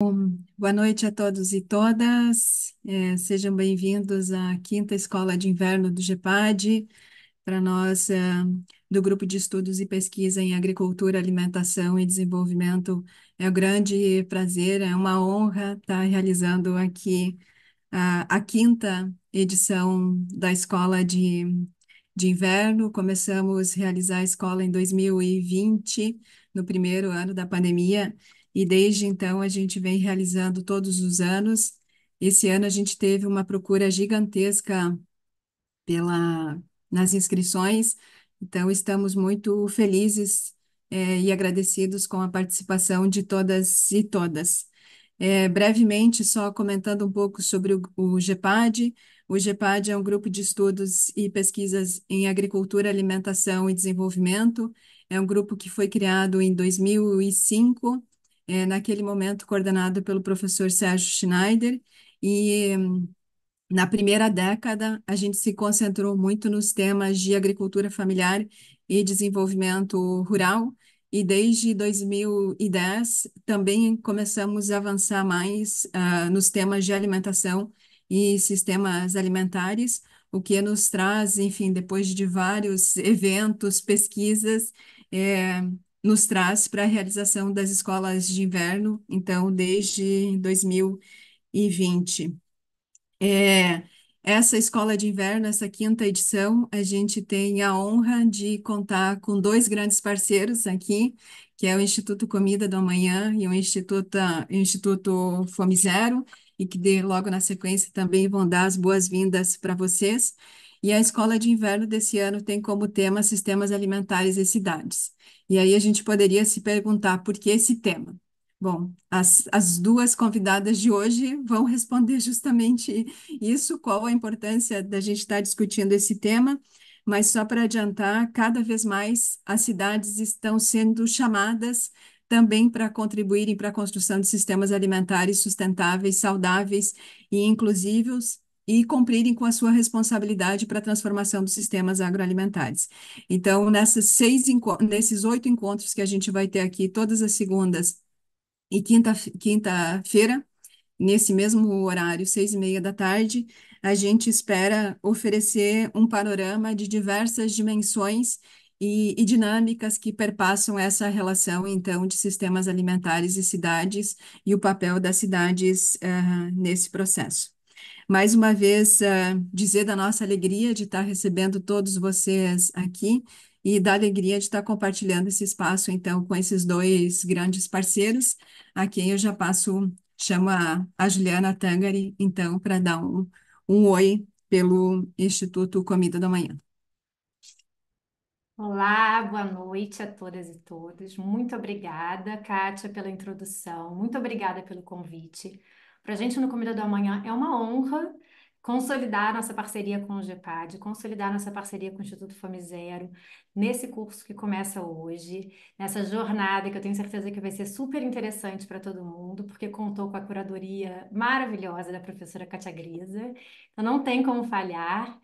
Bom, boa noite a todos e todas. É, sejam bem-vindos à quinta escola de inverno do GEPAD. Para nós, é, do Grupo de Estudos e Pesquisa em Agricultura, Alimentação e Desenvolvimento, é um grande prazer, é uma honra estar realizando aqui a, a quinta edição da escola de, de inverno. Começamos a realizar a escola em 2020, no primeiro ano da pandemia e desde então a gente vem realizando todos os anos. Esse ano a gente teve uma procura gigantesca pela, nas inscrições, então estamos muito felizes é, e agradecidos com a participação de todas e todas. É, brevemente, só comentando um pouco sobre o, o GEPAD. O GEPAD é um grupo de estudos e pesquisas em agricultura, alimentação e desenvolvimento. É um grupo que foi criado em 2005 é, naquele momento coordenado pelo professor Sérgio Schneider, e na primeira década a gente se concentrou muito nos temas de agricultura familiar e desenvolvimento rural, e desde 2010 também começamos a avançar mais uh, nos temas de alimentação e sistemas alimentares, o que nos traz, enfim, depois de vários eventos, pesquisas, é, nos traz para a realização das escolas de inverno, então, desde 2020. É, essa escola de inverno, essa quinta edição, a gente tem a honra de contar com dois grandes parceiros aqui, que é o Instituto Comida do Amanhã e o Instituto, o Instituto Fome Zero, e que de, logo na sequência também vão dar as boas-vindas para vocês. E a escola de inverno desse ano tem como tema sistemas alimentares e cidades. E aí a gente poderia se perguntar por que esse tema? Bom, as, as duas convidadas de hoje vão responder justamente isso, qual a importância da gente estar discutindo esse tema, mas só para adiantar, cada vez mais as cidades estão sendo chamadas também para contribuírem para a construção de sistemas alimentares sustentáveis, saudáveis e inclusivos, e cumprirem com a sua responsabilidade para a transformação dos sistemas agroalimentares. Então, nessas seis, nesses oito encontros que a gente vai ter aqui todas as segundas e quinta-feira, quinta nesse mesmo horário, seis e meia da tarde, a gente espera oferecer um panorama de diversas dimensões e, e, dinâmicas que perpassam essa relação, então, de sistemas alimentares e cidades e o papel das cidades uh, nesse processo mais uma vez uh, dizer da nossa alegria de estar recebendo todos vocês aqui e da alegria de estar compartilhando esse espaço, então, com esses dois grandes parceiros, a quem eu já passo, chama a Juliana Tangari, então, para dar um, um oi pelo Instituto Comida da Manhã. Olá, boa noite a todas e todos. Muito obrigada, Kátia, pela introdução. Muito obrigada pelo convite. Para a gente no Comida do Amanhã é uma honra consolidar nossa parceria com o GEPAD, consolidar nossa parceria com o Instituto Fome Zero, nesse curso que começa hoje, nessa jornada que eu tenho certeza que vai ser super interessante para todo mundo, porque contou com a curadoria maravilhosa da professora Katia Grisa. Então não tem como falhar.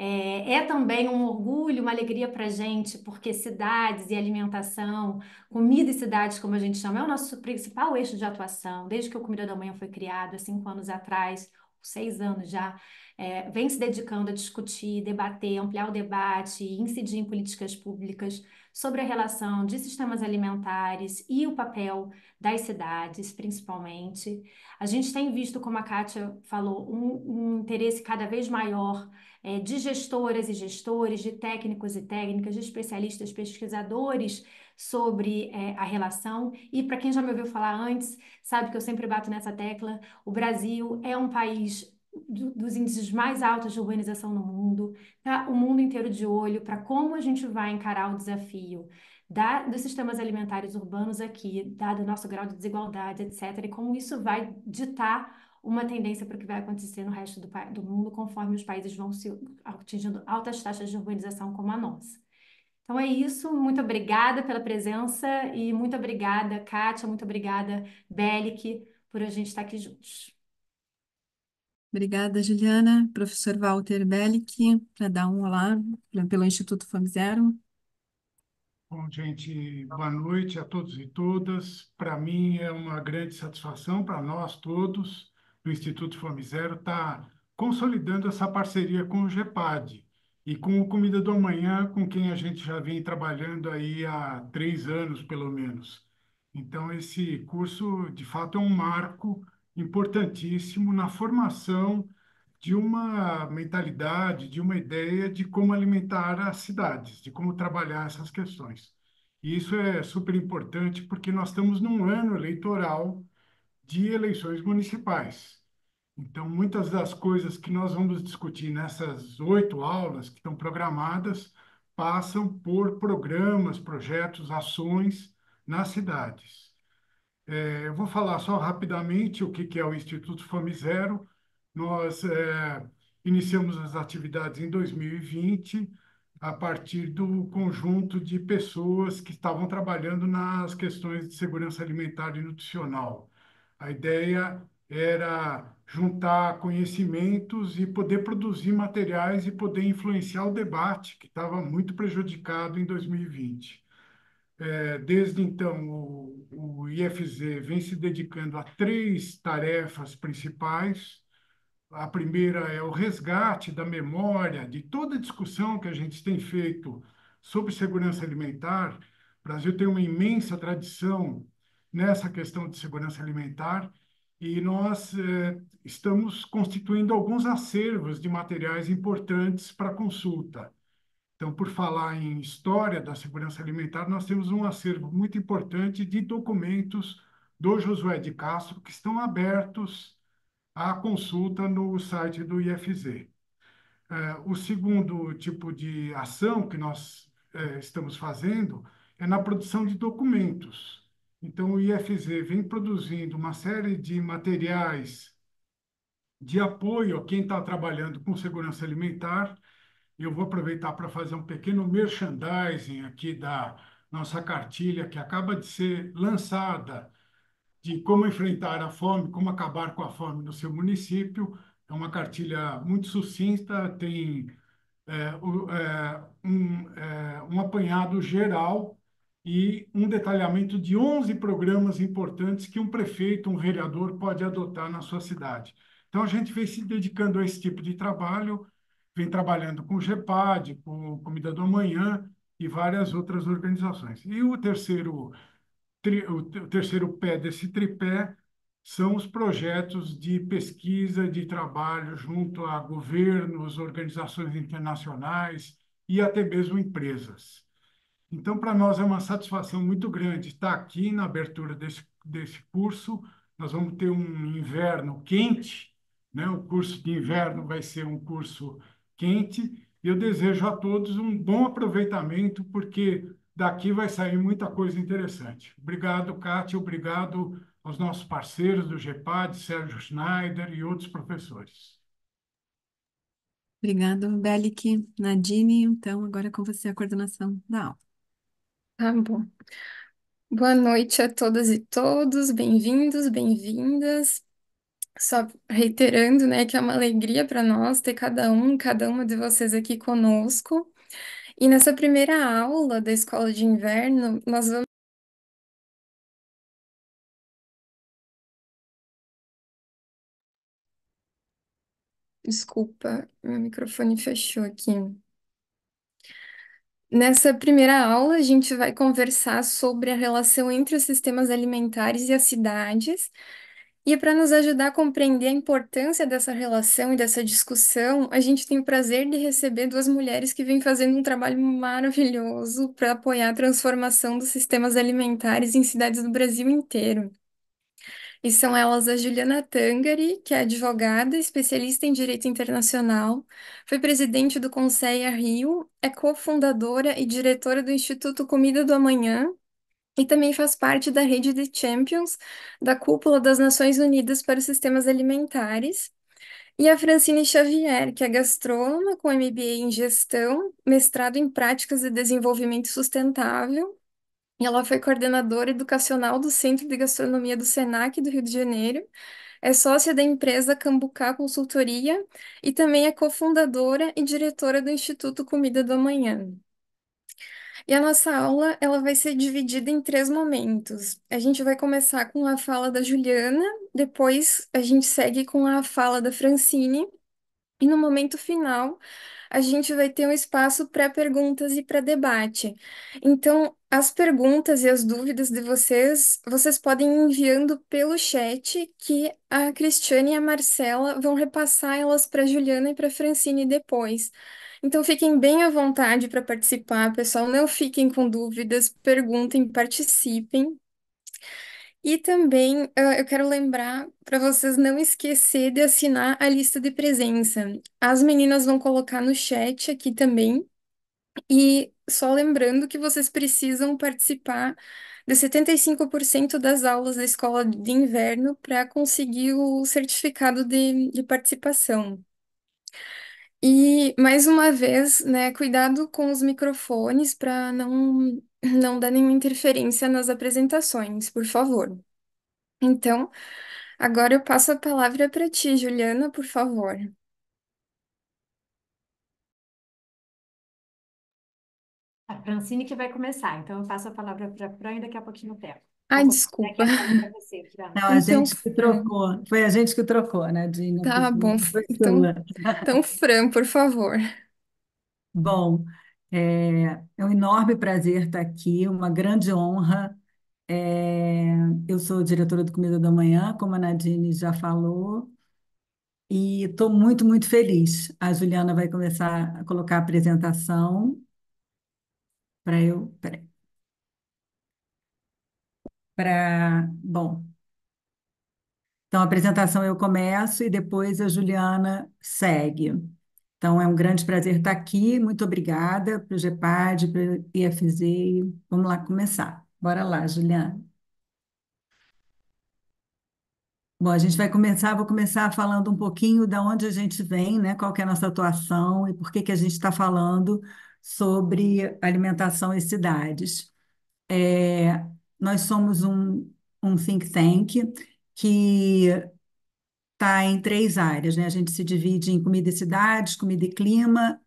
É, é também um orgulho, uma alegria para a gente, porque cidades e alimentação, comida e cidades, como a gente chama, é o nosso principal eixo de atuação. Desde que o Comida da Manhã foi criado, há cinco anos atrás, seis anos já, é, vem se dedicando a discutir, debater, ampliar o debate e incidir em políticas públicas sobre a relação de sistemas alimentares e o papel das cidades, principalmente. A gente tem visto, como a Kátia falou, um, um interesse cada vez maior é, de gestoras e gestores, de técnicos e técnicas, de especialistas, pesquisadores sobre é, a relação. E para quem já me ouviu falar antes, sabe que eu sempre bato nessa tecla: o Brasil é um país dos índices mais altos de urbanização no mundo, está o mundo inteiro de olho para como a gente vai encarar o desafio da, dos sistemas alimentares urbanos aqui, dado o nosso grau de desigualdade, etc., e como isso vai ditar uma tendência para o que vai acontecer no resto do, do mundo, conforme os países vão se atingindo altas taxas de urbanização como a nossa. Então é isso, muito obrigada pela presença e muito obrigada, Kátia, muito obrigada, Belic, por a gente estar aqui juntos. Obrigada, Juliana. Professor Walter Bellic, para dar um olá pelo Instituto FAMZero. Bom, gente, boa noite a todos e todas. Para mim é uma grande satisfação, para nós todos, do Instituto Fome Zero está consolidando essa parceria com o GEPAD e com o Comida do Amanhã, com quem a gente já vem trabalhando aí há três anos, pelo menos. Então, esse curso, de fato, é um marco importantíssimo na formação de uma mentalidade, de uma ideia de como alimentar as cidades, de como trabalhar essas questões. E isso é super importante porque nós estamos num ano eleitoral de eleições municipais. Então, muitas das coisas que nós vamos discutir nessas oito aulas que estão programadas passam por programas, projetos, ações nas cidades. É, eu vou falar só rapidamente o que, que é o Instituto Fome Zero. Nós é, iniciamos as atividades em 2020 a partir do conjunto de pessoas que estavam trabalhando nas questões de segurança alimentar e nutricional a ideia era juntar conhecimentos e poder produzir materiais e poder influenciar o debate, que estava muito prejudicado em 2020. É, desde então, o, o IFZ vem se dedicando a três tarefas principais. A primeira é o resgate da memória de toda a discussão que a gente tem feito sobre segurança alimentar. O Brasil tem uma imensa tradição nessa questão de segurança alimentar e nós eh, estamos constituindo alguns acervos de materiais importantes para consulta. Então, por falar em história da segurança alimentar, nós temos um acervo muito importante de documentos do Josué de Castro que estão abertos à consulta no site do IFZ. Eh, o segundo tipo de ação que nós eh, estamos fazendo é na produção de documentos. Então, o IFZ vem produzindo uma série de materiais de apoio a quem está trabalhando com segurança alimentar. Eu vou aproveitar para fazer um pequeno merchandising aqui da nossa cartilha, que acaba de ser lançada, de como enfrentar a fome, como acabar com a fome no seu município. É uma cartilha muito sucinta, tem é, é um, é, um apanhado geral e um detalhamento de 11 programas importantes que um prefeito, um vereador pode adotar na sua cidade. Então, a gente vem se dedicando a esse tipo de trabalho, vem trabalhando com o GEPAD, com o Comida do Amanhã e várias outras organizações. E o terceiro, tri, o terceiro pé desse tripé são os projetos de pesquisa, de trabalho junto a governos, organizações internacionais e até mesmo empresas. Então, para nós é uma satisfação muito grande estar aqui na abertura desse, desse curso. Nós vamos ter um inverno quente, né? o curso de inverno vai ser um curso quente. E eu desejo a todos um bom aproveitamento, porque daqui vai sair muita coisa interessante. Obrigado, Kátia, obrigado aos nossos parceiros do GEPAD, Sérgio Schneider e outros professores. Obrigado, Belic. Nadine, então, agora é com você a coordenação da aula. Tá bom. Boa noite a todas e todos, bem-vindos, bem-vindas. Só reiterando, né, que é uma alegria para nós ter cada um, cada uma de vocês aqui conosco. E nessa primeira aula da Escola de Inverno, nós vamos Desculpa, meu microfone fechou aqui. Nessa primeira aula, a gente vai conversar sobre a relação entre os sistemas alimentares e as cidades. E para nos ajudar a compreender a importância dessa relação e dessa discussão, a gente tem o prazer de receber duas mulheres que vêm fazendo um trabalho maravilhoso para apoiar a transformação dos sistemas alimentares em cidades do Brasil inteiro. E são elas a Juliana Tangari, que é advogada, especialista em direito internacional, foi presidente do Conselho Rio, é cofundadora e diretora do Instituto Comida do Amanhã e também faz parte da rede de Champions da Cúpula das Nações Unidas para os Sistemas Alimentares. E a Francine Xavier, que é gastrônoma com MBA em gestão, mestrado em práticas de desenvolvimento sustentável e ela foi coordenadora educacional do Centro de Gastronomia do SENAC do Rio de Janeiro, é sócia da empresa Cambucá Consultoria e também é cofundadora e diretora do Instituto Comida do Amanhã. E a nossa aula ela vai ser dividida em três momentos. A gente vai começar com a fala da Juliana, depois a gente segue com a fala da Francine, e no momento final a gente vai ter um espaço para perguntas e para debate. Então, as perguntas e as dúvidas de vocês, vocês podem ir enviando pelo chat que a Cristiane e a Marcela vão repassar elas para Juliana e para Francine depois. Então fiquem bem à vontade para participar, pessoal. Não fiquem com dúvidas, perguntem, participem, e também ah, eu quero lembrar para vocês não esquecer de assinar a lista de presença. As meninas vão colocar no chat aqui também. E só lembrando que vocês precisam participar de 75% das aulas da escola de inverno para conseguir o certificado de, de participação. E mais uma vez, né, cuidado com os microfones para não não dá nenhuma interferência nas apresentações, por favor. Então, agora eu passo a palavra para ti, Juliana, por favor. A Francine que vai começar, então eu passo a palavra para a Fran e daqui a pouquinho o Theo. Ai, desculpa. a para você, Fran. Não, a Então, gente que Fran. trocou. Foi a gente que trocou, né, Dina? Tá bom. foi Então, então, Fran, por favor. Bom. É, é um enorme prazer estar aqui, uma grande honra. É, eu sou diretora do Comida da Manhã, como a Nadine já falou, e estou muito, muito feliz. A Juliana vai começar a colocar a apresentação para eu. Peraí. Para. Bom. Então, a apresentação eu começo e depois a Juliana segue. Então, é um grande prazer estar aqui. Muito obrigada para o GEPAD, para o IFZ. Vamos lá começar. Bora lá, Juliana. Bom, a gente vai começar, vou começar falando um pouquinho da onde a gente vem, né? Qual é a nossa atuação e por que que a gente está falando sobre alimentação e cidades. É, nós somos um, um think tank que está em três áreas, né? A gente se divide em comida e cidades, comida e clima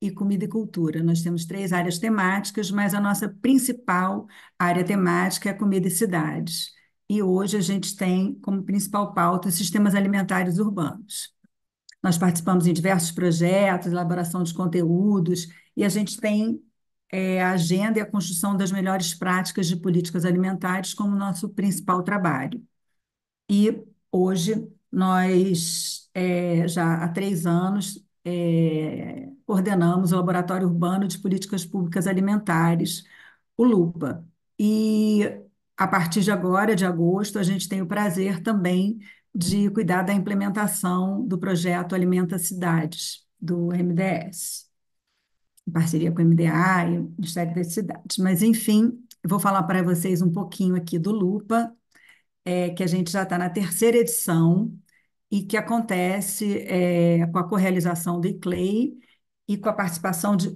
e comida e cultura. Nós temos três áreas temáticas, mas a nossa principal área temática é comida e cidades. E hoje a gente tem como principal pauta os sistemas alimentares urbanos. Nós participamos em diversos projetos, elaboração de conteúdos, e a gente tem é, a agenda e a construção das melhores práticas de políticas alimentares como nosso principal trabalho. E hoje nós, é, já há três anos, é, o Laboratório Urbano de Políticas Públicas Alimentares, o LUPA. E a partir de agora, de agosto, a gente tem o prazer também de cuidar da implementação do projeto Alimenta Cidades, do MDS, em parceria com o MDA e o Ministério das Cidades. Mas, enfim, eu vou falar para vocês um pouquinho aqui do LUPA, é, que a gente já está na terceira edição, e que acontece é, com a correalização do ICLEI e com a participação de.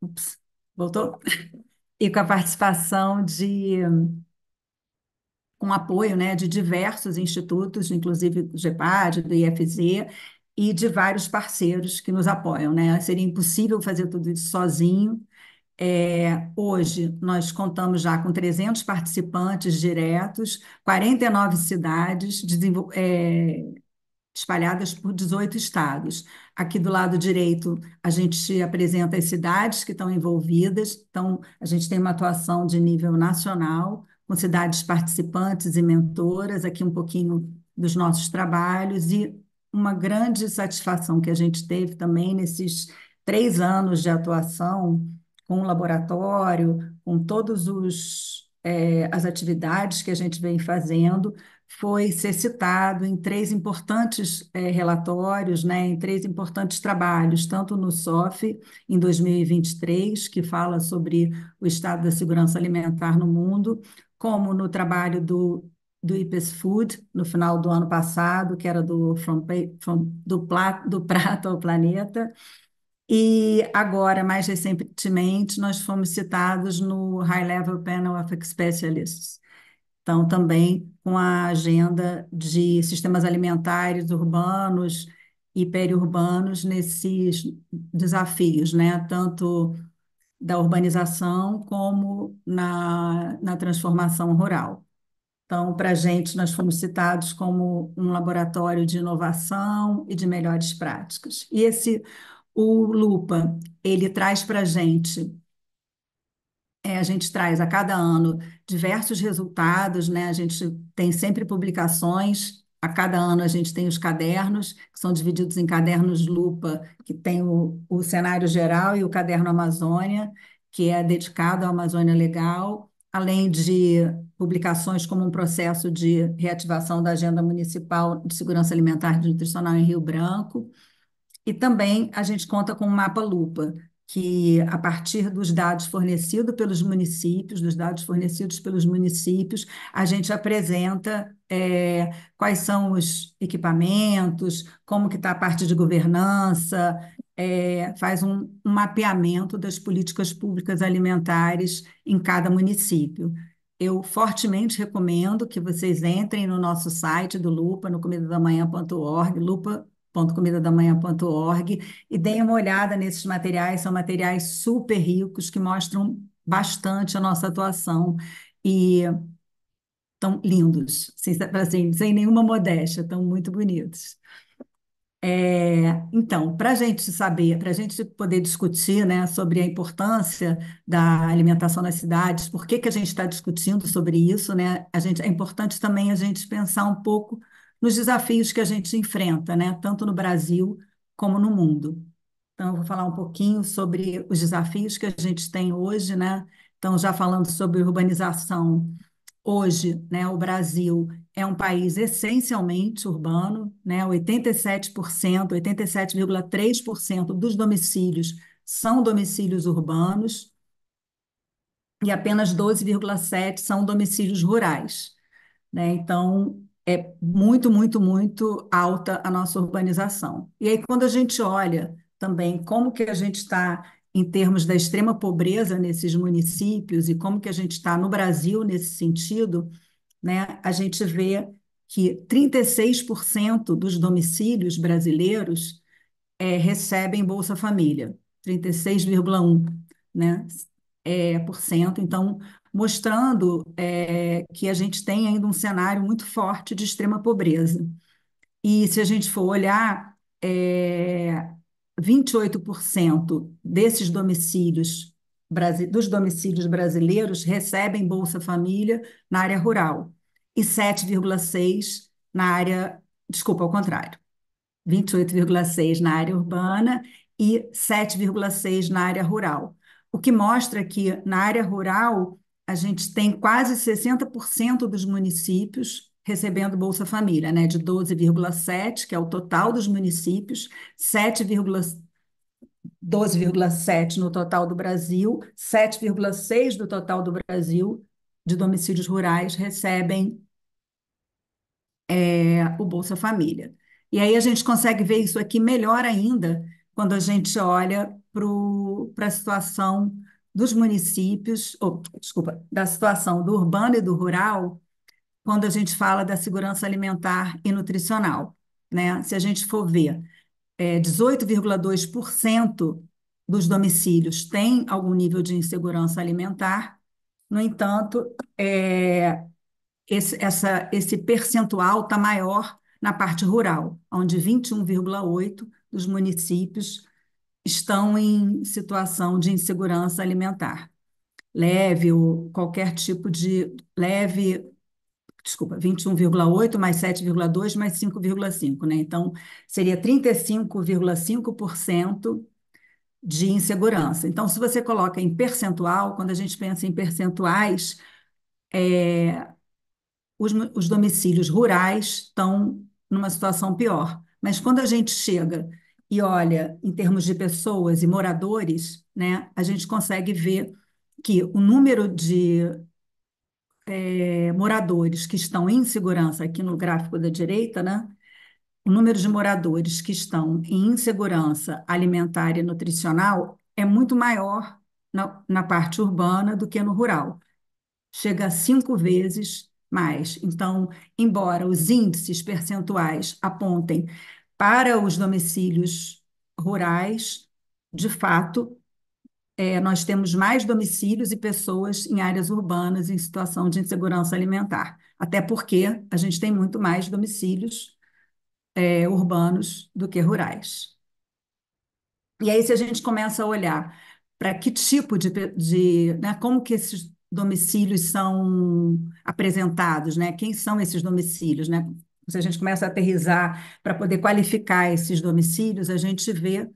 Ups, voltou? e com a participação de. com apoio né, de diversos institutos, inclusive do GEPAD, do IFZ, e de vários parceiros que nos apoiam. Né? Seria impossível fazer tudo isso sozinho. É, hoje, nós contamos já com 300 participantes diretos, 49 cidades, desenvol... É, espalhadas por 18 estados. Aqui do lado direito, a gente apresenta as cidades que estão envolvidas, então, a gente tem uma atuação de nível nacional, com cidades participantes e mentoras, aqui um pouquinho dos nossos trabalhos, e uma grande satisfação que a gente teve também nesses três anos de atuação com o laboratório, com todas é, eh, as atividades que a gente vem fazendo, foi ser citado em três importantes é, relatórios, né, em três importantes trabalhos, tanto no SOF, em 2023, que fala sobre o estado da segurança alimentar no mundo, como no trabalho do, do IPES Food, no final do ano passado, que era do, from, from, do, plat, do Prato ao Planeta, e agora, mais recentemente, nós fomos citados no High Level Panel of Specialists. Então, também com a agenda de sistemas alimentares urbanos e periurbanos nesses desafios, né? tanto da urbanização como na, na transformação rural. Então, para a gente, nós fomos citados como um laboratório de inovação e de melhores práticas. E esse, o Lupa, ele traz para a gente é, a gente traz a cada ano diversos resultados, né? A gente tem sempre publicações. A cada ano a gente tem os cadernos, que são divididos em cadernos Lupa, que tem o, o cenário geral, e o caderno Amazônia, que é dedicado à Amazônia Legal, além de publicações como um processo de reativação da Agenda Municipal de Segurança Alimentar e Nutricional em Rio Branco. E também a gente conta com o Mapa Lupa, que, a partir dos dados fornecidos pelos municípios, dos dados fornecidos pelos municípios, a gente apresenta é, quais são os equipamentos, como que está a parte de governança, é, faz um, um mapeamento das políticas públicas alimentares em cada município. Eu fortemente recomendo que vocês entrem no nosso site do Lupa, no comidadamanhã.org, lupa www.comidadamanhã.org e deem uma olhada nesses materiais, são materiais super ricos que mostram bastante a nossa atuação e estão lindos, sem, assim, sem nenhuma modéstia, estão muito bonitos. É, então, para a gente saber, para a gente poder discutir né, sobre a importância da alimentação nas cidades, por que, que a gente está discutindo sobre isso, né, a gente, é importante também a gente pensar um pouco nos desafios que a gente enfrenta, né? tanto no Brasil como no mundo. Então, eu vou falar um pouquinho sobre os desafios que a gente tem hoje, né? Então, já falando sobre urbanização, hoje, né, o Brasil é um país essencialmente urbano, né? 87%, 87,3% dos domicílios são domicílios urbanos e apenas 12,7% são domicílios rurais. Né? Então, é muito, muito, muito alta a nossa urbanização. E aí, quando a gente olha também como que a gente está em termos da extrema pobreza nesses municípios e como que a gente está no Brasil nesse sentido, né, a gente vê que 36% dos domicílios brasileiros é, recebem Bolsa Família, 36,1%. Né, é, por cento. Então, mostrando é, que a gente tem ainda um cenário muito forte de extrema pobreza. E se a gente for olhar, é, 28% desses domicílios dos domicílios brasileiros recebem Bolsa Família na área rural e 7,6 na área, desculpa, ao contrário. 28,6 na área urbana e 7,6 na área rural. O que mostra que na área rural a gente tem quase 60% dos municípios recebendo Bolsa Família, né? De 12,7, que é o total dos municípios, 12,7 no total do Brasil, 7,6 do total do Brasil de domicílios rurais recebem é, o Bolsa Família. E aí a gente consegue ver isso aqui melhor ainda quando a gente olha para a situação dos municípios, ou, desculpa, da situação do urbano e do rural, quando a gente fala da segurança alimentar e nutricional. Né? Se a gente for ver, é, 18,2% dos domicílios têm algum nível de insegurança alimentar, no entanto, é, esse, essa, esse percentual está maior na parte rural, onde 21,8% dos municípios estão em situação de insegurança alimentar. Leve ou qualquer tipo de leve, desculpa, 21,8 mais 7,2 mais 5,5, né? Então, seria 35,5% de insegurança. Então, se você coloca em percentual, quando a gente pensa em percentuais, é, os, os domicílios rurais estão numa situação pior. Mas quando a gente chega e olha, em termos de pessoas e moradores, né, a gente consegue ver que o número de é, moradores que estão em segurança, aqui no gráfico da direita, né, o número de moradores que estão em insegurança alimentar e nutricional é muito maior na, na parte urbana do que no rural. Chega a cinco vezes mais. Então, embora os índices percentuais apontem para os domicílios rurais, de fato, é, nós temos mais domicílios e pessoas em áreas urbanas em situação de insegurança alimentar. Até porque a gente tem muito mais domicílios é, urbanos do que rurais. E aí, se a gente começa a olhar para que tipo de, de né, como que esses domicílios são apresentados, né? Quem são esses domicílios, né? se a gente começa a aterrizar para poder qualificar esses domicílios, a gente vê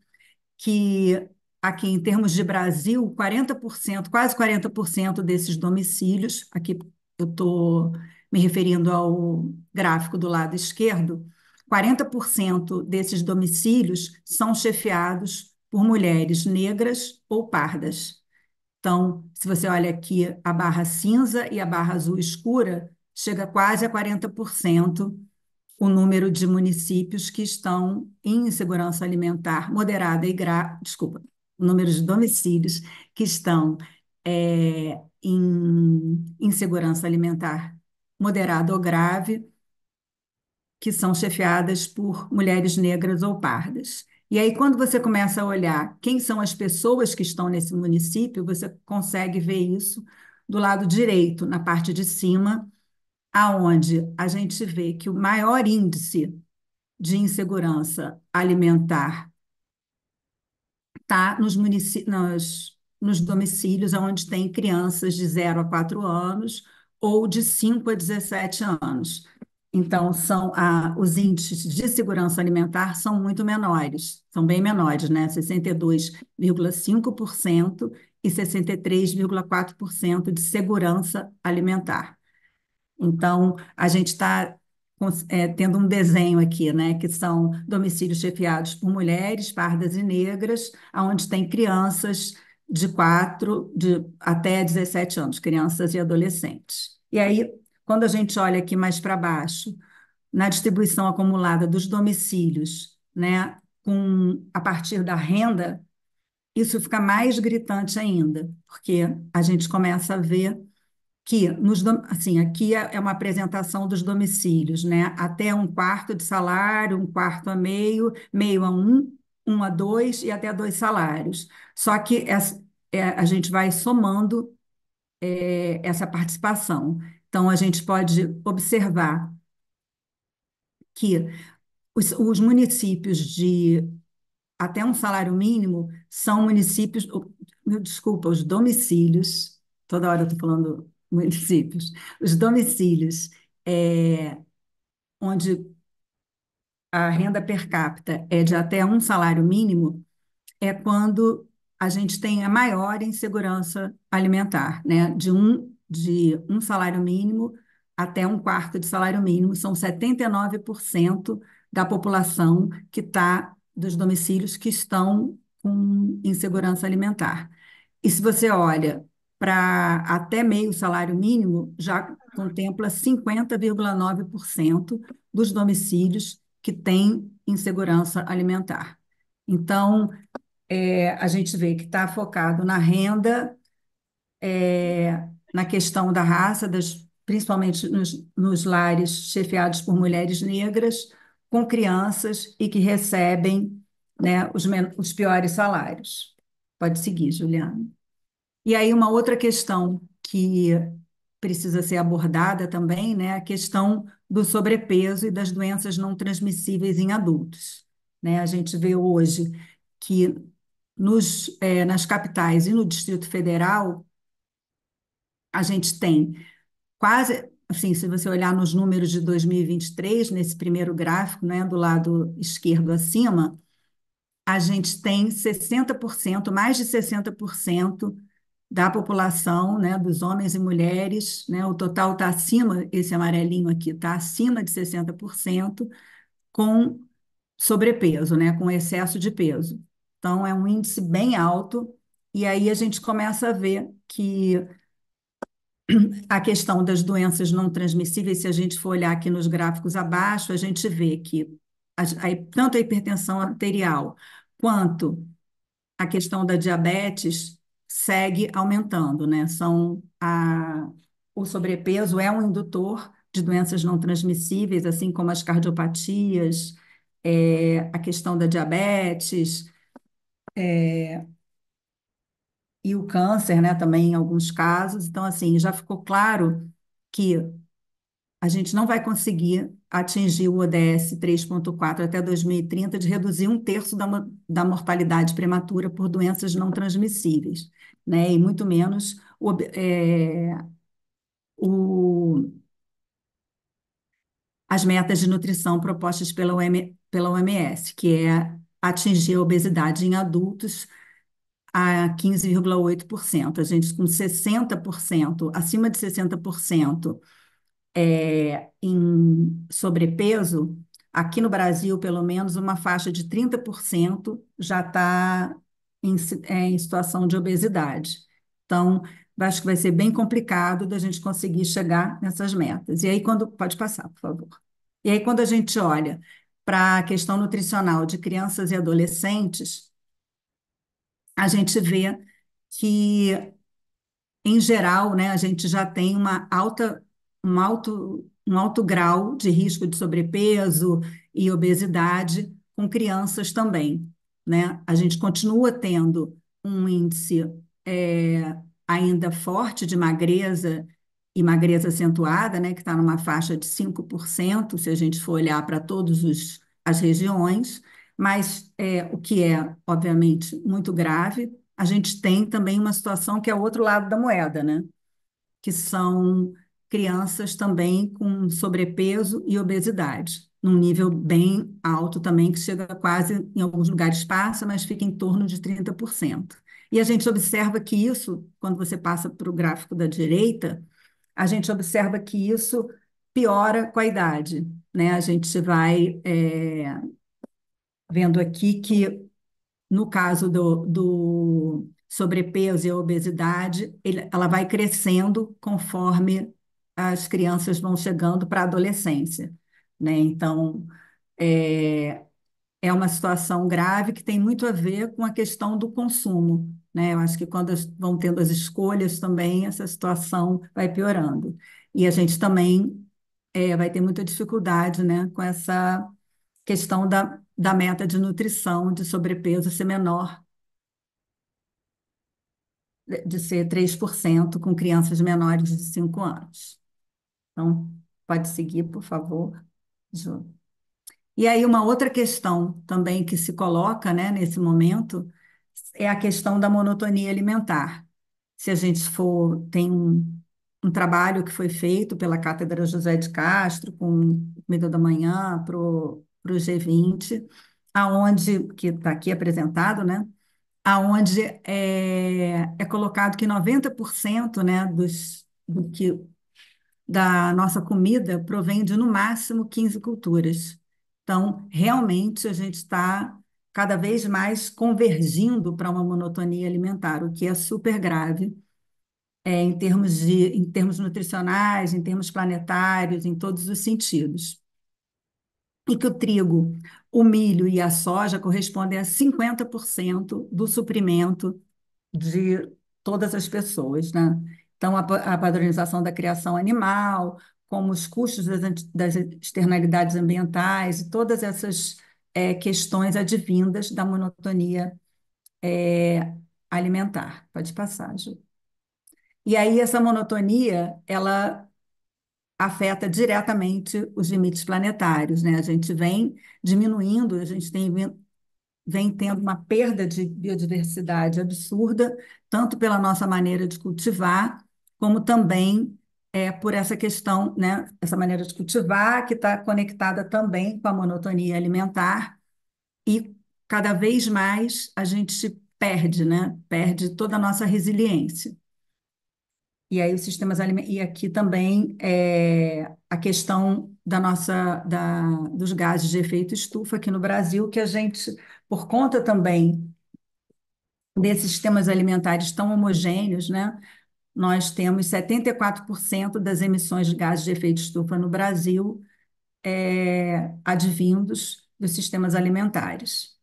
que aqui em termos de Brasil, 40%, quase 40% desses domicílios, aqui eu estou me referindo ao gráfico do lado esquerdo, 40% desses domicílios são chefiados por mulheres negras ou pardas. Então, se você olha aqui a barra cinza e a barra azul escura, chega quase a 40% o número de municípios que estão em insegurança alimentar moderada e grave, desculpa, o número de domicílios que estão é, em insegurança alimentar moderada ou grave, que são chefiadas por mulheres negras ou pardas. E aí, quando você começa a olhar quem são as pessoas que estão nesse município, você consegue ver isso do lado direito, na parte de cima, aonde a gente vê que o maior índice de insegurança alimentar está nos, nos, nos domicílios onde tem crianças de 0 a 4 anos ou de 5 a 17 anos. Então, são a, os índices de segurança alimentar são muito menores, são bem menores, né? 62,5% e 63,4% de segurança alimentar. Então, a gente está é, tendo um desenho aqui, né, que são domicílios chefiados por mulheres pardas e negras, onde tem crianças de 4 de, até 17 anos, crianças e adolescentes. E aí, quando a gente olha aqui mais para baixo, na distribuição acumulada dos domicílios, né, com, a partir da renda, isso fica mais gritante ainda, porque a gente começa a ver que nos, assim, aqui é, é uma apresentação dos domicílios, né? Até um quarto de salário, um quarto a meio, meio a um, um a dois e até dois salários. Só que essa, é, a gente vai somando é, essa participação. Então, a gente pode observar que os, os municípios de até um salário mínimo são municípios, desculpa, os domicílios, toda hora eu estou falando municípios, os domicílios é, onde a renda per capita é de até um salário mínimo, é quando a gente tem a maior insegurança alimentar, né? De um, de um salário mínimo até um quarto de salário mínimo, são 79% da população que está dos domicílios que estão com insegurança alimentar. E se você olha para até meio salário mínimo já contempla 50,9% dos domicílios que têm insegurança alimentar. Então, é, a gente vê que está focado na renda, é, na questão da raça, das, principalmente nos, nos lares chefiados por mulheres negras, com crianças e que recebem né, os, os piores salários. Pode seguir, Juliana. E aí uma outra questão que precisa ser abordada também, né, é a questão do sobrepeso e das doenças não transmissíveis em adultos. Né? A gente vê hoje que nos, é, nas capitais e no Distrito Federal, a gente tem quase, assim, se você olhar nos números de 2023, nesse primeiro gráfico, né, do lado esquerdo acima, a gente tem 60%, mais de 60% da população, né, dos homens e mulheres, né, o total está acima, esse amarelinho aqui está acima de 60%, com sobrepeso, né, com excesso de peso. Então, é um índice bem alto, e aí a gente começa a ver que a questão das doenças não transmissíveis, se a gente for olhar aqui nos gráficos abaixo, a gente vê que a, a, tanto a hipertensão arterial quanto a questão da diabetes segue aumentando, né? São a, o sobrepeso é um indutor de doenças não transmissíveis, assim como as cardiopatias, é, a questão da diabetes, é, e o câncer, né, também em alguns casos. Então, assim, já ficou claro que a gente não vai conseguir atingir o ODS 3.4 até 2030 de reduzir um terço da, da mortalidade prematura por doenças não transmissíveis né? E muito menos o, é, o, as metas de nutrição propostas pela, OM, pela OMS, que é atingir a obesidade em adultos a 15,8%. A gente com 60%, acima de 60% é, em sobrepeso, aqui no Brasil, pelo menos, uma faixa de 30% já está em, é, em situação de obesidade. Então, acho que vai ser bem complicado da gente conseguir chegar nessas metas. E aí, quando. Pode passar, por favor. E aí, quando a gente olha para a questão nutricional de crianças e adolescentes, a gente vê que, em geral, né, a gente já tem uma alta, um, alto, um alto grau de risco de sobrepeso e obesidade com crianças também. Né? A gente continua tendo um índice é, ainda forte de magreza e magreza acentuada, né, que está numa faixa de 5%, se a gente for olhar para todas as regiões, mas é, o que é, obviamente, muito grave. A gente tem também uma situação que é o outro lado da moeda, né? que são crianças também com sobrepeso e obesidade num nível bem alto também, que chega quase, em alguns lugares passa, mas fica em torno de 30%. E a gente observa que isso, quando você passa para o gráfico da direita, a gente observa que isso piora com a idade. Né? A gente vai é, vendo aqui que, no caso do, do sobrepeso e obesidade, ele, ela vai crescendo conforme as crianças vão chegando para a adolescência né? Então, é, é uma situação grave que tem muito a ver com a questão do consumo, né? Eu acho que quando vão tendo as escolhas também, essa situação vai piorando. E a gente também é, vai ter muita dificuldade, né, com essa questão da, da meta de nutrição, de sobrepeso ser menor, de ser 3% com crianças menores de 5 anos. Então, pode seguir, por favor. Ju. E aí, uma outra questão também que se coloca, né, nesse momento, é a questão da monotonia alimentar. Se a gente for, tem um, um trabalho que foi feito pela Cátedra José de Castro, com Comida da Manhã, para o G20, aonde, que está aqui apresentado, né, aonde é, é colocado que 90% né, dos, do que da nossa comida provém de no máximo 15 culturas. Então, realmente, a gente está cada vez mais convergindo para uma monotonia alimentar, o que é super grave é, em termos de, em termos nutricionais, em termos planetários, em todos os sentidos. E que o trigo, o milho e a soja correspondem a 50% do suprimento de todas as pessoas, né? Então, a, a padronização da criação animal, como os custos das, das externalidades ambientais, e todas essas é, questões advindas da monotonia é, alimentar. Pode passar, Ju. E aí, essa monotonia, ela afeta diretamente os limites planetários, né? A gente vem diminuindo, a gente tem vem tendo uma perda de biodiversidade absurda, tanto pela nossa maneira de cultivar, como também é, por essa questão, né, essa maneira de cultivar, que está conectada também com a monotonia alimentar, e cada vez mais a gente perde, né, perde toda a nossa resiliência. E aí os sistemas alimentares, e aqui também é, a questão da nossa, da, dos gases de efeito estufa aqui no Brasil, que a gente, por conta também desses sistemas alimentares tão homogêneos, né, nós temos 74% das emissões de gases de efeito estufa no Brasil é, advindos dos sistemas alimentares.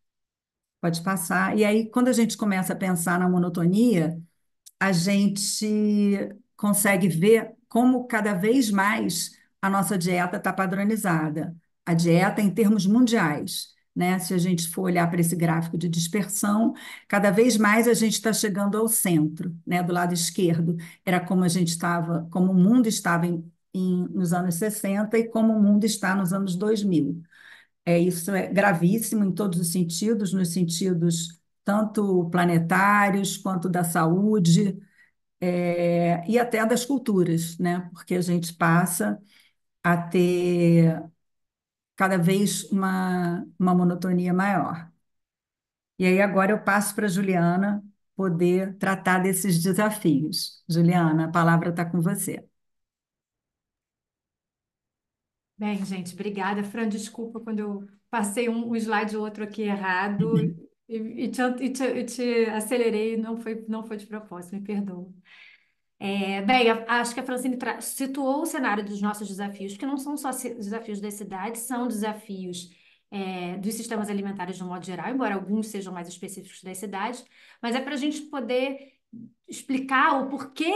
Pode passar. E aí, quando a gente começa a pensar na monotonia, a gente consegue ver como cada vez mais a nossa dieta está padronizada. A dieta em termos mundiais né? Se a gente for olhar para esse gráfico de dispersão, cada vez mais a gente está chegando ao centro, né? Do lado esquerdo era como a gente estava, como o mundo estava em, em, nos anos 60 e como o mundo está nos anos 2000. É, isso é gravíssimo em todos os sentidos, nos sentidos tanto planetários quanto da saúde é, e até das culturas, né? Porque a gente passa a ter cada vez uma, uma monotonia maior. E aí agora eu passo para Juliana poder tratar desses desafios. Juliana, a palavra está com você. Bem, gente, obrigada. Fran, desculpa quando eu passei um, um slide ou outro aqui errado uhum. e, e, te, e, te, e, te, acelerei, não foi, não foi de propósito, me perdoa. É, bem, acho que a Francine situou o cenário dos nossos desafios, que não são só desafios das cidades, são desafios é, dos sistemas alimentares de um modo geral, embora alguns sejam mais específicos das cidades, mas é para a gente poder explicar o porquê,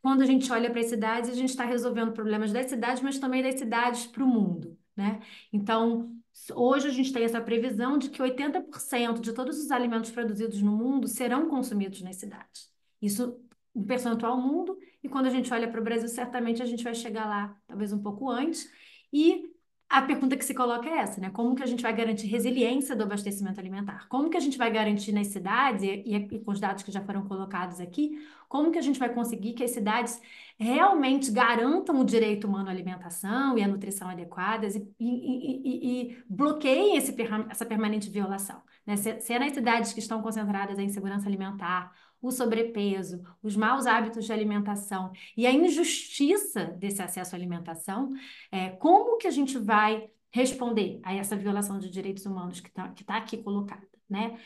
quando a gente olha para as cidades, a gente está resolvendo problemas das cidades, mas também das cidades para o mundo. Né? Então, Hoje a gente tem essa previsão de que 80% de todos os alimentos produzidos no mundo serão consumidos nas cidades. Isso em percentual ao mundo, e quando a gente olha para o Brasil, certamente a gente vai chegar lá, talvez um pouco antes. E a pergunta que se coloca é essa, né? Como que a gente vai garantir resiliência do abastecimento alimentar? Como que a gente vai garantir nas cidades, e, e, com os dados que já foram colocados aqui, como que a gente vai conseguir que as cidades realmente garantam o direito humano à alimentação e à nutrição adequadas e, e bloqueiem esse, essa permanente violação? Né? Se, se é nas cidades que estão concentradas a insegurança alimentar o sobrepeso, os maus hábitos de alimentação e a injustiça desse acesso à alimentação, é, como que a gente vai responder a essa violação de direitos humanos que está tá aqui colocada, né?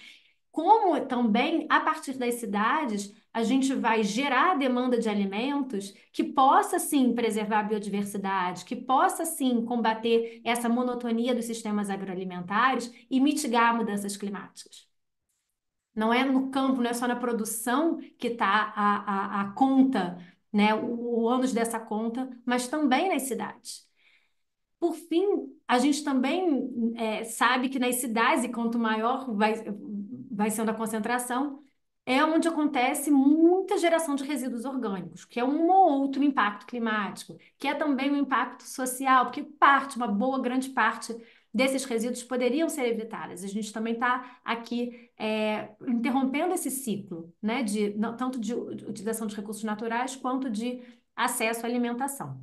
Como também, a partir das cidades, a gente vai gerar a demanda de alimentos que possa, sim, preservar a biodiversidade, que possa, sim, combater essa monotonia dos sistemas agroalimentares e mitigar mudanças climáticas. Não é no campo, não é só na produção que está a, a, a conta, né? o, o ônus dessa conta, mas também nas cidades. Por fim, a gente também é, sabe que nas cidades, e quanto maior vai, vai sendo a concentração, é onde acontece muita geração de resíduos orgânicos, que é um ou outro impacto climático, que é também um impacto social, porque parte, uma boa grande parte desses resíduos poderiam ser evitadas. A gente também está aqui é, interrompendo esse ciclo, né, de, não, tanto de utilização de recursos naturais quanto de acesso à alimentação.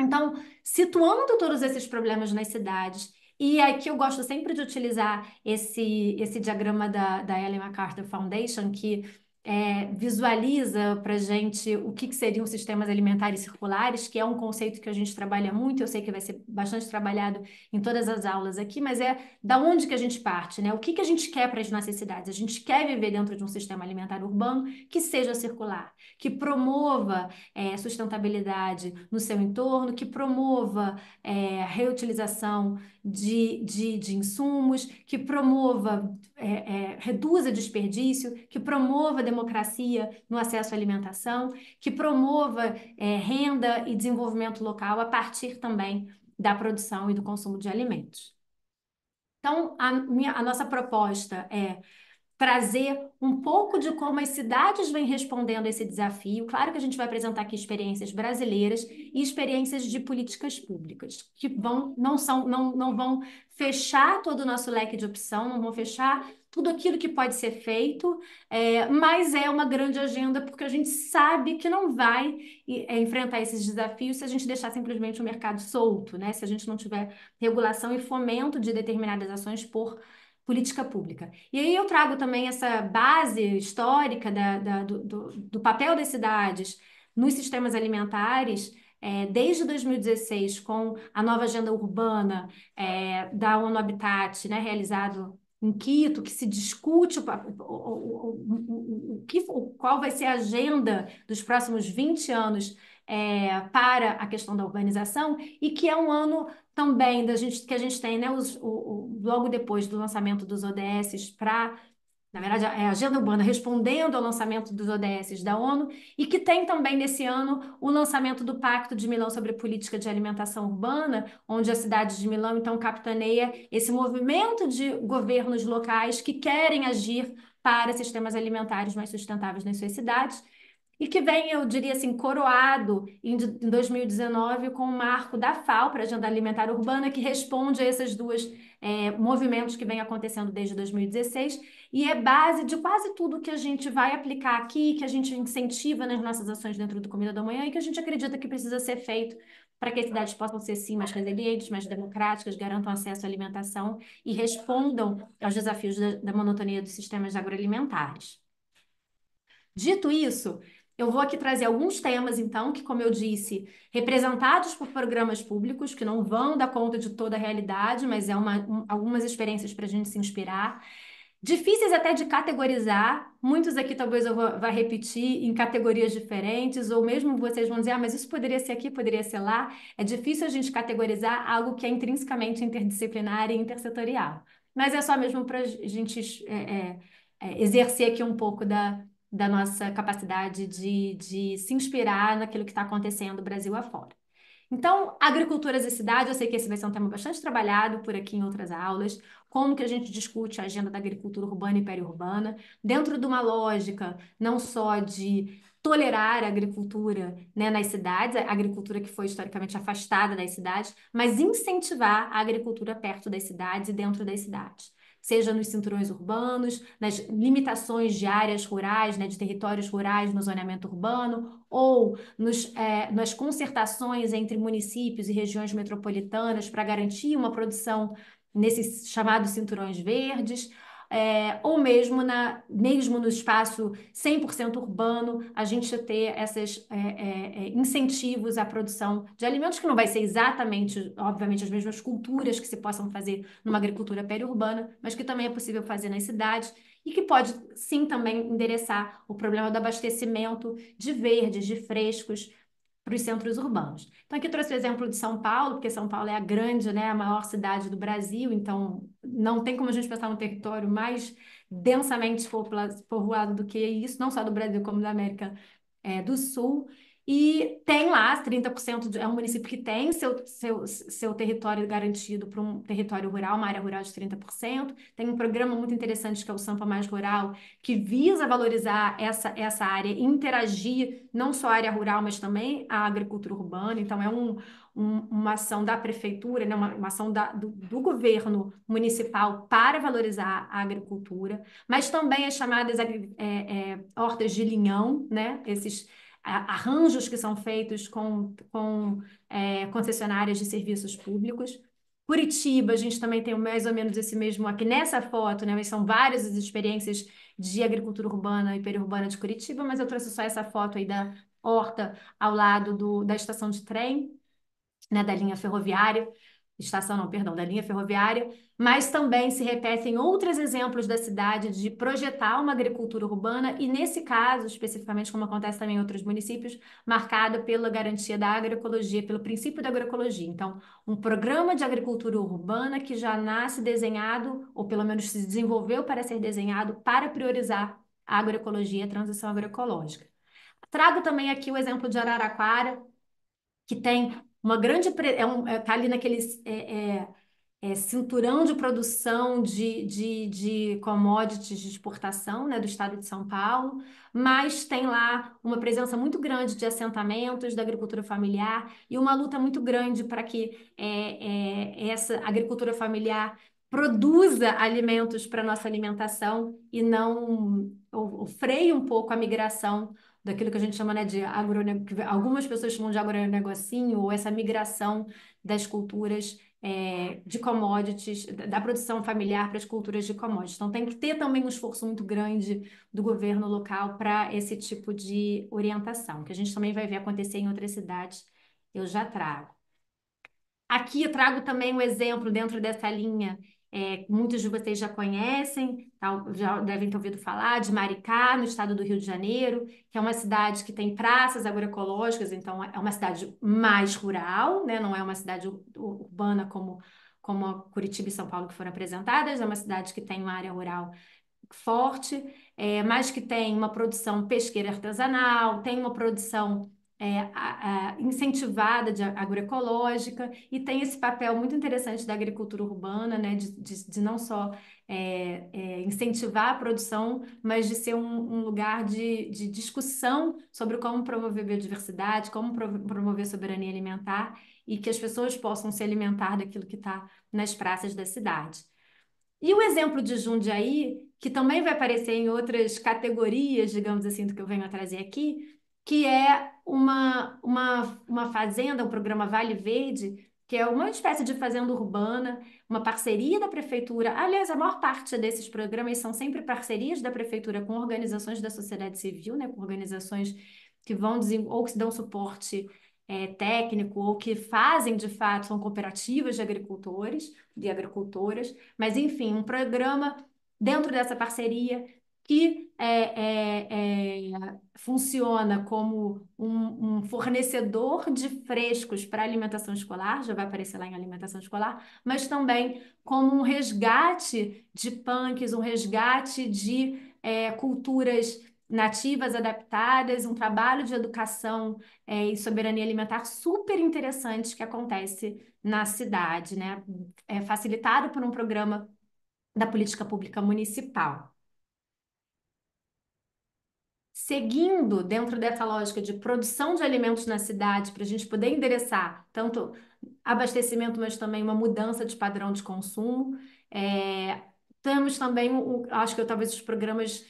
Então, situando todos esses problemas nas cidades, e aqui eu gosto sempre de utilizar esse, esse diagrama da, da Ellen MacArthur Foundation, que é, visualiza para gente o que, que, seriam sistemas alimentares circulares, que é um conceito que a gente trabalha muito, eu sei que vai ser bastante trabalhado em todas as aulas aqui, mas é da onde que a gente parte, né? O que, que a gente quer para as nossas cidades? A gente quer viver dentro de um sistema alimentar urbano que seja circular, que promova é, sustentabilidade no seu entorno, que promova é, reutilização de, de, de insumos, que promova, é, é, reduza desperdício, que promova democracia no acesso à alimentação, que promova é, renda e desenvolvimento local a partir também da produção e do consumo de alimentos. Então, a, minha, a nossa proposta é trazer um pouco de como as cidades vêm respondendo a esse desafio. Claro que a gente vai apresentar aqui experiências brasileiras e experiências de políticas públicas, que vão, não, são, não, não vão fechar todo o nosso leque de opção, não vão fechar tudo aquilo que pode ser feito, é, mas é uma grande agenda porque a gente sabe que não vai é, enfrentar esses desafios se a gente deixar simplesmente o mercado solto, né? se a gente não tiver regulação e fomento de determinadas ações por política pública. E aí eu trago também essa base histórica da, da, do, do, do, papel das cidades nos sistemas alimentares. É, desde 2016, com a nova agenda urbana é, da ONU Habitat, né, realizado em Quito, que se discute o, o, o, qual vai ser a agenda dos próximos 20 anos é, para a questão da urbanização, e que é um ano também da gente, que a gente tem, né, os, o, o, logo depois do lançamento dos ODSs para, na verdade, é a Agenda Urbana respondendo ao lançamento dos ODSs da ONU, e que tem também nesse ano o lançamento do Pacto de Milão sobre Política de Alimentação Urbana, onde a cidade de Milão, então, capitaneia esse movimento de governos locais que querem agir para sistemas alimentares mais sustentáveis nas suas cidades e que vem, eu diria assim, coroado em 2019 com o marco da FAO, para a Agenda Alimentar Urbana, que responde a esses dois é, movimentos que vem acontecendo desde 2016 e é base de quase tudo que a gente vai aplicar aqui, que a gente incentiva nas nossas ações dentro do Comida da Manhã e que a gente acredita que precisa ser feito para que as cidades possam ser, sim, mais resilientes, mais democráticas, garantam acesso à alimentação e respondam aos desafios da, da monotonia dos sistemas agroalimentares. Dito isso, eu vou aqui trazer alguns temas, então, que, como eu disse, representados por programas públicos, que não vão dar conta de toda a realidade, mas é uma, um, algumas experiências para a gente se inspirar. Difíceis até de categorizar, muitos aqui talvez eu vá repetir em categorias diferentes, ou mesmo vocês vão dizer, ah, mas isso poderia ser aqui, poderia ser lá. É difícil a gente categorizar algo que é intrinsecamente interdisciplinar e intersetorial. Mas é só mesmo para a gente é, é, é, exercer aqui um pouco da, da nossa capacidade de, de se inspirar naquilo que está acontecendo Brasil afora. Então, agriculturas e cidades, eu sei que esse vai ser um tema bastante trabalhado por aqui em outras aulas, como que a gente discute a agenda da agricultura urbana e periurbana, dentro de uma lógica não só de tolerar a agricultura né, nas cidades, a agricultura que foi historicamente afastada das cidades, mas incentivar a agricultura perto das cidades e dentro das cidades seja nos cinturões urbanos, nas limitações de áreas rurais, né, de territórios rurais no zoneamento urbano, ou nos, é, nas concertações entre municípios e regiões metropolitanas para garantir uma produção nesses chamados cinturões verdes é, ou mesmo, na, mesmo no espaço 100% urbano, a gente ter esses é, é, é, incentivos à produção de alimentos, que não vai ser exatamente, obviamente, as mesmas culturas que se possam fazer numa agricultura periurbana, mas que também é possível fazer nas cidades e que pode, sim, também endereçar o problema do abastecimento de verdes, de frescos, para os centros urbanos. Então, aqui trouxe o exemplo de São Paulo, porque São Paulo é a grande, né, a maior cidade do Brasil, então não tem como a gente pensar num território mais densamente povoado do que isso, não só do Brasil, como da América é, do Sul. E tem lá, 30% de, é um município que tem seu, seu, seu território garantido para um território rural, uma área rural de 30%. Tem um programa muito interessante que é o Sampa Mais Rural, que visa valorizar essa, essa área, interagir não só a área rural, mas também a agricultura urbana. Então, é um, um, uma ação da prefeitura, né? uma, uma ação da, do, do governo municipal para valorizar a agricultura, mas também as chamadas é, é, hortas de linhão, né? esses arranjos que são feitos com, com é, concessionárias de serviços públicos. Curitiba, a gente também tem mais ou menos esse mesmo aqui nessa foto, né? Mas são várias as experiências de agricultura urbana e periurbana de Curitiba, mas eu trouxe só essa foto aí da horta ao lado do, da estação de trem, né, da linha ferroviária estação não, perdão, da linha ferroviária, mas também se repetem outros exemplos da cidade de projetar uma agricultura urbana e, nesse caso, especificamente como acontece também em outros municípios, marcada pela garantia da agroecologia, pelo princípio da agroecologia. Então, um programa de agricultura urbana que já nasce desenhado, ou pelo menos se desenvolveu para ser desenhado, para priorizar a agroecologia e a transição agroecológica. Trago também aqui o exemplo de Araraquara, que tem uma grande é um, é, tá ali naqueles é, é, é, cinturão de produção de, de, de commodities de exportação né, do estado de São Paulo, mas tem lá uma presença muito grande de assentamentos, da agricultura familiar e uma luta muito grande para que é, é, essa agricultura familiar produza alimentos para nossa alimentação e não ou, ou freie um pouco a migração daquilo que a gente chama, né, de agronegocinho, algumas pessoas chamam de agronegocinho, ou essa migração das culturas é, de commodities, da produção familiar para as culturas de commodities. Então, tem que ter também um esforço muito grande do governo local para esse tipo de orientação, que a gente também vai ver acontecer em outras cidades, eu já trago. Aqui eu trago também um exemplo dentro dessa linha é, muitos de vocês já conhecem, já devem ter ouvido falar de Maricá, no estado do Rio de Janeiro, que é uma cidade que tem praças agroecológicas, então é uma cidade mais rural, né? não é uma cidade urbana como, como Curitiba e São Paulo que foram apresentadas, é uma cidade que tem uma área rural forte, é, mas que tem uma produção pesqueira artesanal, tem uma produção é, a, a incentivada de agroecológica e tem esse papel muito interessante da agricultura urbana, né, de, de, de não só é, é, incentivar a produção, mas de ser um, um lugar de, de, discussão sobre como promover biodiversidade, como promover soberania alimentar e que as pessoas possam se alimentar daquilo que está nas praças da cidade. E o exemplo de Jundiaí, que também vai aparecer em outras categorias, digamos assim, do que eu venho a trazer aqui, que é uma, uma, uma fazenda, o programa Vale Verde, que é uma espécie de fazenda urbana, uma parceria da prefeitura. Aliás, a maior parte desses programas são sempre parcerias da prefeitura com organizações da sociedade civil, né, com organizações que vão ou que dão suporte é, técnico ou que fazem de fato são cooperativas de agricultores e agricultoras, mas enfim, um programa dentro dessa parceria que é, é, é, funciona como um, um, fornecedor de frescos para alimentação escolar, já vai aparecer lá em alimentação escolar, mas também como um resgate de punks, um resgate de é, culturas nativas adaptadas, um trabalho de educação é, e soberania alimentar super interessante que acontece na cidade, né? É facilitado por um programa da política pública municipal seguindo dentro dessa lógica de produção de alimentos na cidade, para a gente poder endereçar tanto abastecimento, mas também uma mudança de padrão de consumo. É, temos também, o, acho que talvez os programas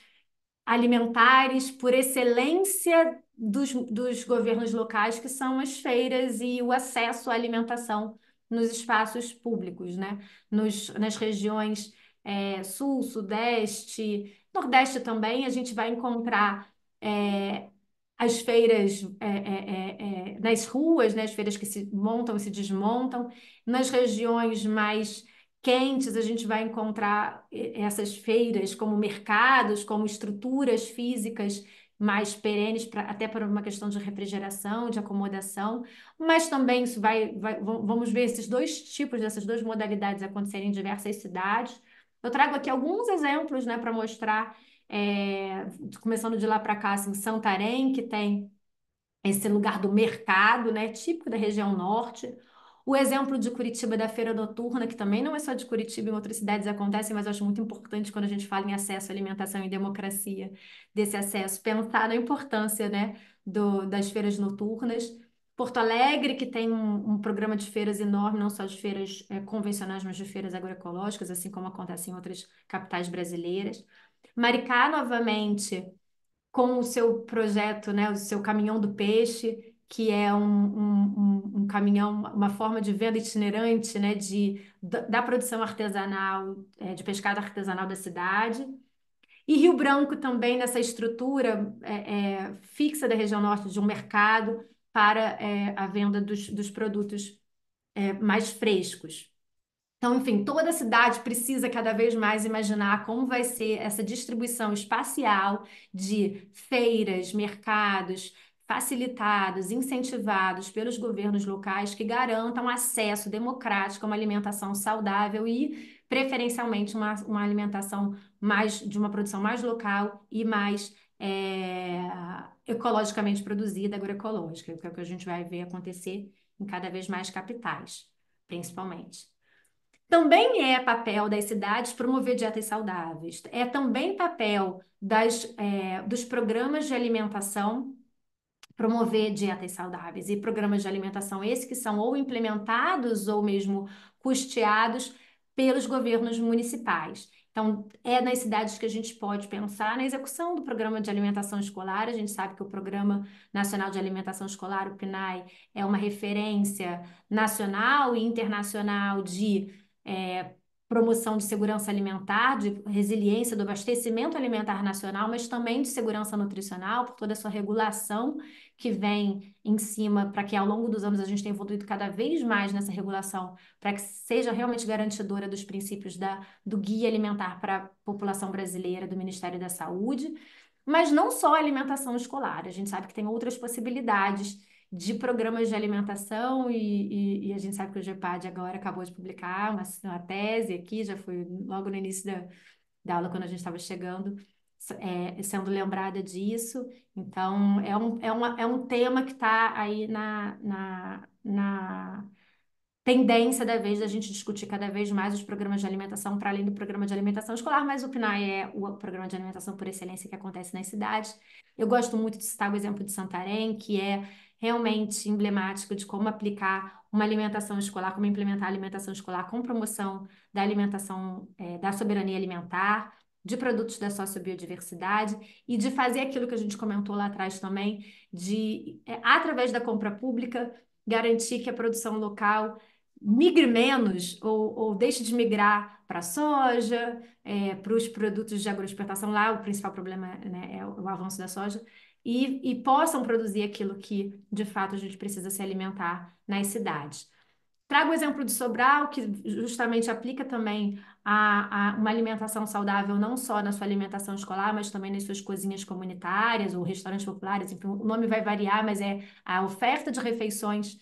alimentares por excelência dos, dos governos locais, que são as feiras e o acesso à alimentação nos espaços públicos, né? Nos, nas regiões é, sul, sudeste, nordeste também, a gente vai encontrar é, as feiras é é, é, é, nas ruas, né, as feiras que se montam e se desmontam. Nas regiões mais quentes, a gente vai encontrar essas feiras como mercados, como estruturas físicas mais perenes, pra, até para uma questão de refrigeração, de acomodação, mas também isso vai, vai, vamos ver esses dois tipos, dessas duas modalidades acontecerem em diversas cidades. Eu trago aqui alguns exemplos né, para mostrar é, começando de lá para cá, assim, Santarém, que tem esse lugar do mercado, né, típico da região norte. O exemplo de Curitiba da feira noturna, que também não é só de Curitiba, em outras cidades acontecem, mas eu acho muito importante quando a gente fala em acesso à alimentação e democracia, desse acesso, pensar na importância, né, do, das feiras noturnas. Porto Alegre, que tem um, um, programa de feiras enorme, não só de feiras é, convencionais, mas de feiras agroecológicas, assim como acontece em outras capitais brasileiras. Maricá novamente com o seu projeto, né, o seu caminhão do peixe, que é um, um, um, caminhão, uma forma de venda itinerante, né, de, da produção artesanal, é, de pescado artesanal da cidade. E Rio Branco também nessa estrutura é, é, fixa da região norte de um mercado para é, a venda dos, dos produtos é, mais frescos. Então, enfim, toda a cidade precisa cada vez mais imaginar como vai ser essa distribuição espacial de feiras, mercados, facilitados, incentivados pelos governos locais que garantam acesso democrático a uma alimentação saudável e, preferencialmente, uma, uma alimentação mais de uma produção mais local e mais é, ecologicamente produzida, agroecológica, que é o que a gente vai ver acontecer em cada vez mais capitais, principalmente. Também é papel das cidades promover dietas saudáveis, é também papel das, é, dos programas de alimentação promover dietas saudáveis e programas de alimentação esses que são ou implementados ou mesmo custeados pelos governos municipais. Então, é nas cidades que a gente pode pensar na execução do programa de alimentação escolar. A gente sabe que o Programa Nacional de Alimentação Escolar, o PNAE, é uma referência nacional e internacional de é, promoção de segurança alimentar, de resiliência do abastecimento alimentar nacional, mas também de segurança nutricional, por toda a sua regulação que vem em cima, para que ao longo dos anos a gente tenha evoluído cada vez mais nessa regulação, para que seja realmente garantidora dos princípios da, do Guia Alimentar para a População Brasileira do Ministério da Saúde. Mas não só a alimentação escolar, a gente sabe que tem outras possibilidades de programas de alimentação, e, e, e a gente sabe que o GEPAD agora acabou de publicar uma, uma tese aqui, já foi logo no início da, da aula, quando a gente estava chegando, é, sendo lembrada disso. Então, é um, é uma, é um tema que está aí na, na, na tendência da vez da gente discutir cada vez mais os programas de alimentação para além do programa de alimentação escolar, mas o PNAE é o programa de alimentação por excelência que acontece nas cidades. Eu gosto muito de citar o exemplo de Santarém, que é realmente emblemático de como aplicar uma alimentação escolar, como implementar a alimentação escolar com promoção da alimentação, é, da soberania alimentar, de produtos da sociobiodiversidade e de fazer aquilo que a gente comentou lá atrás também, de, é, através da compra pública, garantir que a produção local migre menos ou, ou deixe de migrar para a soja, é, para os produtos de agroexportação. Lá o principal problema né, é o, o avanço da soja e, e possam produzir aquilo que de fato a gente precisa se alimentar nas cidades. Trago o exemplo de Sobral, que justamente aplica também a, a, uma alimentação saudável, não só na sua alimentação escolar, mas também nas suas cozinhas comunitárias ou restaurantes populares, enfim, o nome vai variar, mas é a oferta de refeições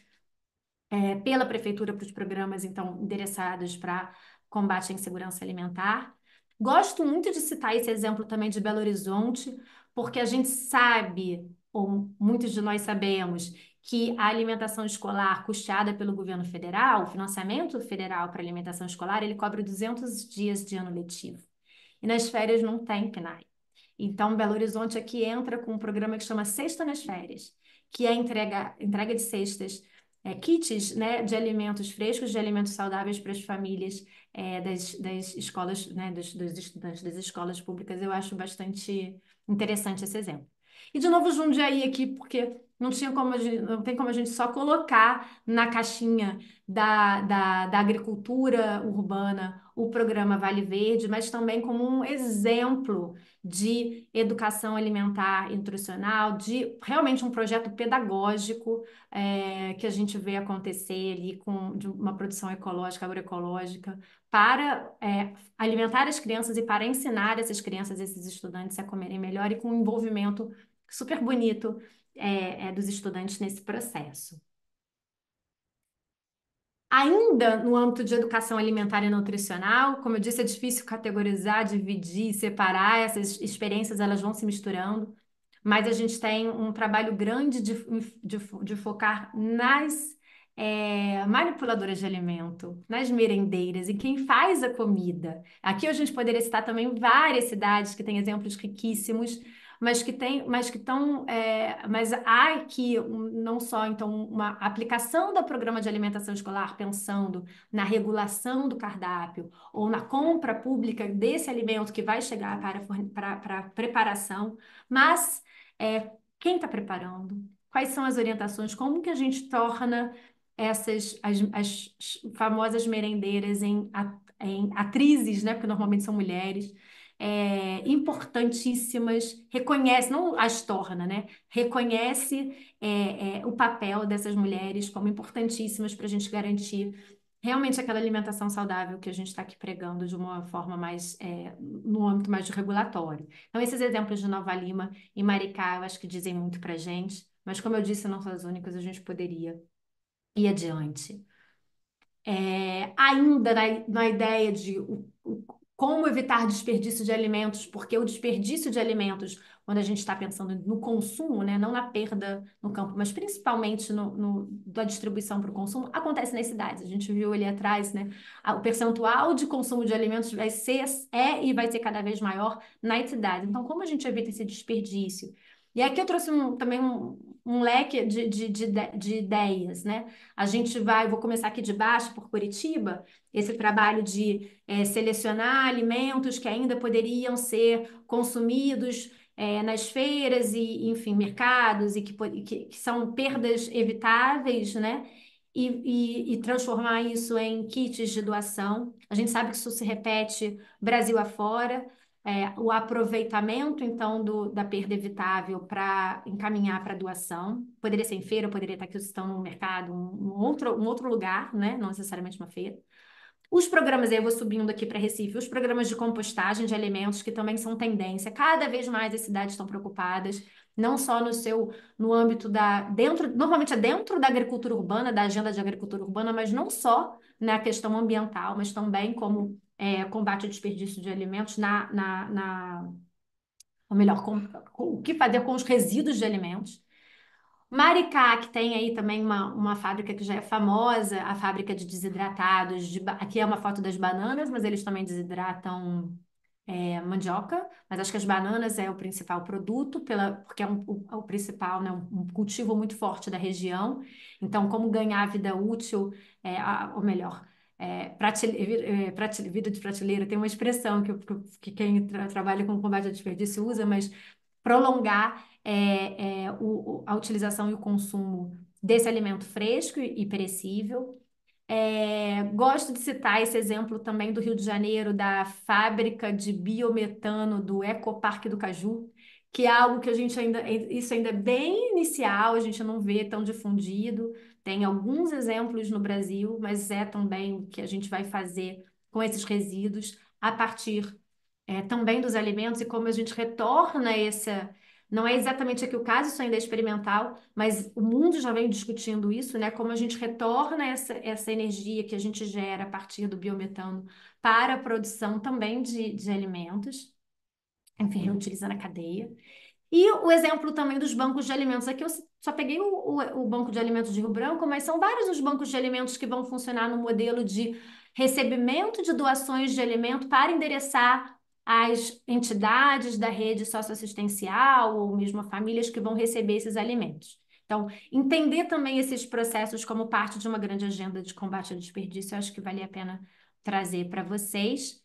é, pela prefeitura para os programas, então, endereçados para combate à insegurança alimentar. Gosto muito de citar esse exemplo também de Belo Horizonte, porque a gente sabe, ou muitos de nós sabemos, que a alimentação escolar custeada pelo governo federal, o financiamento federal para alimentação escolar, ele cobre 200 dias de ano letivo. E nas férias não tem PNAE. Então, Belo Horizonte aqui entra com um programa que chama Sexta nas Férias, que é entrega, entrega de cestas é, kits né, de alimentos frescos, de alimentos saudáveis para as famílias é, das, das escolas, né, dos, dos estudantes das escolas públicas. Eu acho bastante interessante esse exemplo. E de novo Jundiaí aqui, porque não tinha como gente, não tem como a gente só colocar na caixinha da, da, da agricultura urbana o programa Vale Verde, mas também como um exemplo de educação alimentar e nutricional, de realmente um projeto pedagógico é, que a gente vê acontecer ali com uma produção ecológica, agroecológica, para é, alimentar as crianças e para ensinar essas crianças, esses estudantes a comerem melhor e com um envolvimento super bonito é, dos estudantes nesse processo. Ainda no âmbito de educação alimentar e nutricional, como eu disse, é difícil categorizar, dividir, separar, essas experiências elas vão se misturando, mas a gente tem um trabalho grande de, de, de focar nas é, manipuladoras de alimento, nas merendeiras e quem faz a comida. Aqui a gente poderia citar também várias cidades que têm exemplos riquíssimos mas que tem, mas que estão, é, mas há aqui não só então uma aplicação do programa de alimentação escolar pensando na regulação do cardápio ou na compra pública desse alimento que vai chegar para, para, para preparação, mas é, quem está preparando, quais são as orientações, como que a gente torna essas as, as famosas merendeiras em, em atrizes, né? Porque normalmente são mulheres é, importantíssimas, reconhece, não as torna, né? Reconhece é, é, o papel dessas mulheres como importantíssimas para a gente garantir realmente aquela alimentação saudável que a gente está aqui pregando de uma forma mais, é, no âmbito mais regulatório. Então, esses exemplos de Nova Lima e Maricá, eu acho que dizem muito para a gente, mas como eu disse, não são as únicas, a gente poderia ir adiante. É, ainda na, na ideia de o, o como evitar desperdício de alimentos? Porque o desperdício de alimentos, quando a gente está pensando no consumo, né, não na perda no campo, mas principalmente no, no da distribuição para o consumo, acontece nas cidades. A gente viu ali atrás, né? O percentual de consumo de alimentos vai ser, é e vai ser cada vez maior nas cidades. Então, como a gente evita esse desperdício? E aqui eu trouxe um, também um, um leque de, de, de, de ideias, né? A gente vai, vou começar aqui de baixo por Curitiba, esse trabalho de é, selecionar alimentos que ainda poderiam ser consumidos é, nas feiras e, enfim, mercados e que, que, que são perdas evitáveis, né? E, e, e, transformar isso em kits de doação. A gente sabe que isso se repete Brasil afora é, o aproveitamento, então, do, da perda evitável para encaminhar para doação. Poderia ser em feira, poderia estar aqui que estão no mercado, um, um, outro, um outro lugar, né? não necessariamente uma feira. Os programas, aí eu vou subindo aqui para Recife, os programas de compostagem de alimentos, que também são tendência. Cada vez mais as cidades estão preocupadas, não só no seu, no âmbito da, dentro, normalmente é dentro da agricultura urbana, da agenda de agricultura urbana, mas não só na questão ambiental, mas também como é, combate ao desperdício de alimentos na, na, na ou melhor, com, com, o que fazer com os resíduos de alimentos. Maricá, que tem aí também uma, uma fábrica que já é famosa, a fábrica de desidratados, de, aqui é uma foto das bananas, mas eles também desidratam é, mandioca, mas acho que as bananas é o principal produto, pela, porque é um, o, é o, principal, né, um cultivo muito forte da região. Então, como ganhar vida útil, é, a, ou melhor, é, prateleira, é, vida de prateleira, tem uma expressão que, que quem tra, trabalha com combate ao desperdício usa, mas prolongar é, é, o, a utilização e o consumo desse alimento fresco e perecível. É, gosto de citar esse exemplo também do Rio de Janeiro, da fábrica de biometano do Ecoparque do Caju, que é algo que a gente ainda, isso ainda é bem inicial, a gente não vê tão difundido, tem alguns exemplos no Brasil, mas é também o que a gente vai fazer com esses resíduos a partir é, também dos alimentos e como a gente retorna essa. Não é exatamente aqui o caso, isso ainda é experimental, mas o mundo já vem discutindo isso, né? Como a gente retorna essa, essa energia que a gente gera a partir do biometano para a produção também de, de alimentos, enfim, reutilizando uhum. a cadeia. E o exemplo também dos bancos de alimentos. Aqui eu só peguei o, o, o, Banco de Alimentos de Rio Branco, mas são vários os bancos de alimentos que vão funcionar no modelo de recebimento de doações de alimento para endereçar as entidades da rede socioassistencial ou mesmo famílias que vão receber esses alimentos. Então, entender também esses processos como parte de uma grande agenda de combate ao desperdício, eu acho que vale a pena trazer para vocês.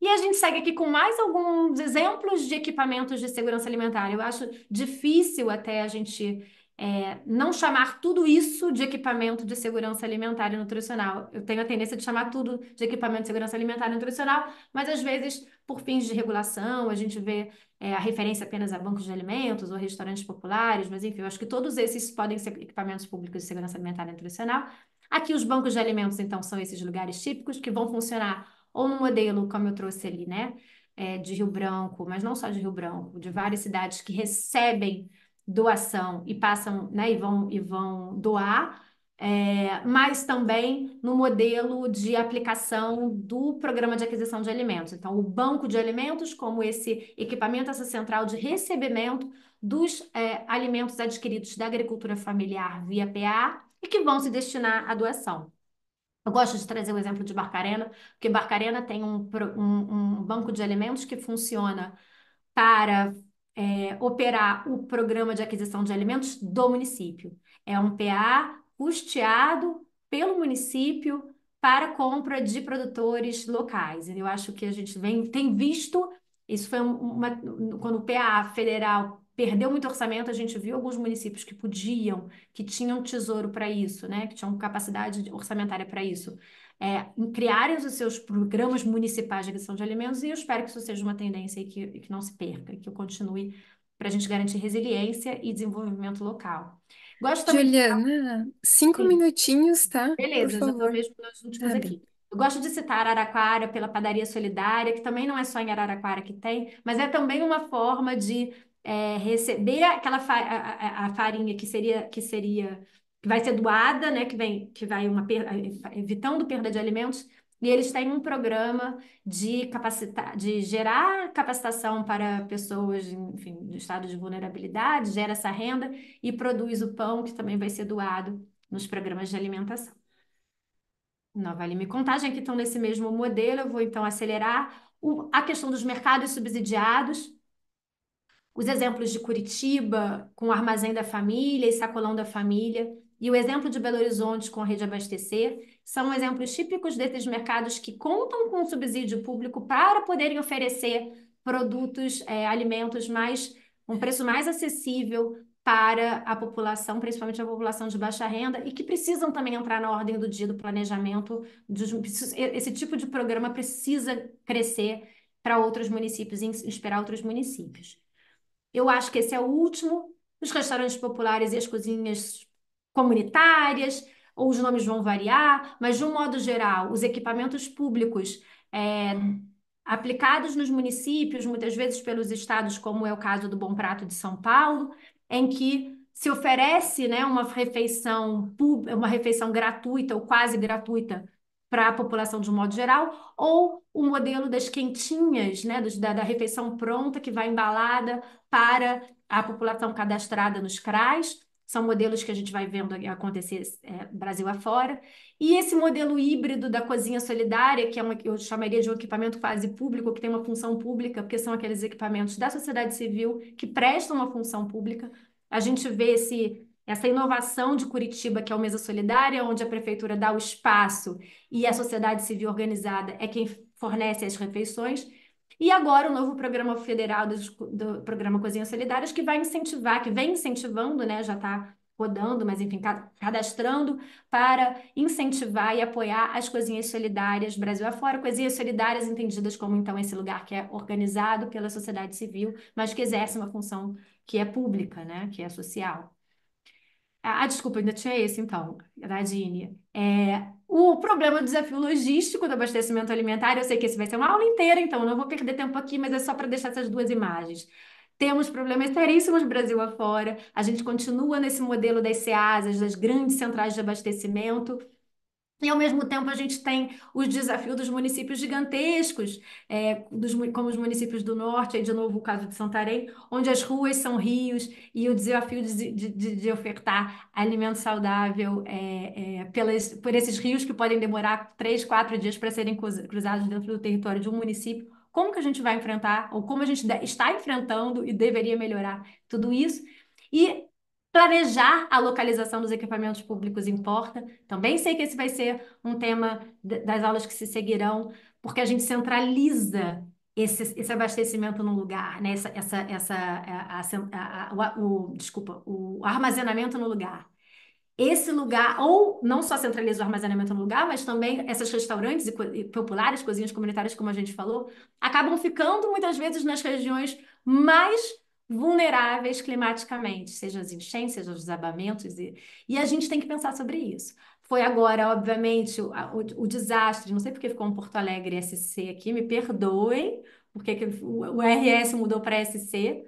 E a gente segue aqui com mais alguns exemplos de equipamentos de segurança alimentar. Eu acho difícil até a gente é, não chamar tudo isso de equipamento de segurança alimentar e nutricional. Eu tenho a tendência de chamar tudo de equipamento de segurança alimentar e nutricional, mas às vezes, por fins de regulação, a gente vê é, a referência apenas a bancos de alimentos ou restaurantes populares, mas enfim, eu acho que todos esses podem ser equipamentos públicos de segurança alimentar e nutricional. Aqui, os bancos de alimentos, então, são esses lugares típicos que vão funcionar ou no modelo, como eu trouxe ali, né, é, de Rio Branco, mas não só de Rio Branco, de várias cidades que recebem doação e passam, né, e vão, e vão doar, é, mas também no modelo de aplicação do programa de aquisição de alimentos. Então, o banco de alimentos, como esse equipamento, essa central de recebimento dos é, alimentos adquiridos da agricultura familiar via PA e que vão se destinar à doação. Eu gosto de trazer o exemplo de Barcarena, porque Barcarena tem um, um, um banco de alimentos que funciona para é, operar o programa de aquisição de alimentos do município. É um PA custeado pelo município para compra de produtores locais. Eu acho que a gente vem, tem visto, isso foi uma, quando o PA federal perdeu muito orçamento, a gente viu alguns municípios que podiam, que tinham tesouro para isso, né, que tinham capacidade orçamentária para isso, é, em criarem os seus programas municipais de aquisição de alimentos, e eu espero que isso seja uma tendência e que, e que não se perca, que continue para a gente garantir resiliência e desenvolvimento local. Gosto Juliana, de... cinco Sim. minutinhos, tá? Beleza, Por estou mesmo nos últimos tá aqui. Eu gosto de citar Araraquara pela padaria solidária, que também não é só em Araraquara que tem, mas é também uma forma de é, receber aquela fa a, a, farinha que seria, que seria que vai ser doada, né? Que vem, que vai uma evitando perda de alimentos. E eles têm um programa de capacitar, de gerar capacitação para pessoas, enfim, de estado de vulnerabilidade, gera essa renda e produz o pão que também vai ser doado nos programas de alimentação. Nova vale e contagem que estão nesse mesmo modelo, eu vou então acelerar o, a questão dos mercados subsidiados. Os exemplos de Curitiba, com o armazém da família e sacolão da família, e o exemplo de Belo Horizonte com a rede Abastecer são exemplos típicos desses mercados que contam com subsídio público para poderem oferecer produtos, é, alimentos mais um preço mais acessível para a população, principalmente a população de baixa renda, e que precisam também entrar na ordem do dia do planejamento. Esse tipo de programa precisa crescer para outros municípios, inspirar outros municípios. Eu acho que esse é o último. Os restaurantes populares e as cozinhas comunitárias, ou os nomes vão variar, mas de um modo geral, os equipamentos públicos é, aplicados nos municípios, muitas vezes pelos estados, como é o caso do Bom Prato de São Paulo, em que se oferece né, uma refeição uma refeição gratuita ou quase gratuita para a população de um modo geral, ou o modelo das quentinhas, né, da, da refeição pronta que vai embalada para a população cadastrada nos CRAs, são modelos que a gente vai vendo acontecer é, Brasil afora. E esse modelo híbrido da cozinha solidária, que é uma, eu chamaria de um equipamento quase público, que tem uma função pública, porque são aqueles equipamentos da sociedade civil que prestam uma função pública. A gente vê esse, essa inovação de Curitiba, que é o Mesa Solidária, onde a prefeitura dá o espaço e a sociedade civil organizada é quem fornece as refeições. E agora o novo programa federal do, do programa Cozinhas Solidárias, que vai incentivar, que vem incentivando, né? Já está rodando, mas enfim, cadastrando para incentivar e apoiar as cozinhas solidárias Brasil afora, cozinhas solidárias entendidas como então esse lugar que é organizado pela sociedade civil, mas que exerce uma função que é pública, né, que é social. Ah, ah, desculpa, ainda tinha esse então, da É, o problema do desafio logístico do abastecimento alimentar, eu sei que esse vai ser uma aula inteira, então não vou perder tempo aqui, mas é só para deixar essas duas imagens. Temos problemas seríssimos Brasil afora, a gente continua nesse modelo das CEASAs, das grandes centrais de abastecimento, e, ao mesmo tempo, a gente tem os desafios dos municípios gigantescos, é, dos, como os municípios do norte, aí de novo o caso de Santarém, onde as ruas são rios e o desafio de, de, de ofertar alimento saudável é, é, pelas, por esses rios que podem demorar três, quatro dias para serem cruzados dentro do território de um município. Como que a gente vai enfrentar, ou como a gente está enfrentando e deveria melhorar tudo isso? E Planejar a localização dos equipamentos públicos importa. Também sei que esse vai ser um tema das aulas que se seguirão, porque a gente centraliza esse, esse abastecimento no lugar, né? essa, essa, essa, a, a, a, o, desculpa, o armazenamento no lugar. Esse lugar, ou não só centraliza o armazenamento no lugar, mas também esses restaurantes e, populares, cozinhas comunitárias, como a gente falou, acabam ficando muitas vezes nas regiões mais vulneráveis climaticamente, seja as enchentes, seja os desabamentos, e, e a gente tem que pensar sobre isso. Foi agora, obviamente, o, o, o desastre, não sei porque ficou um Porto Alegre SC aqui, me perdoem, porque que o, o RS mudou para SC,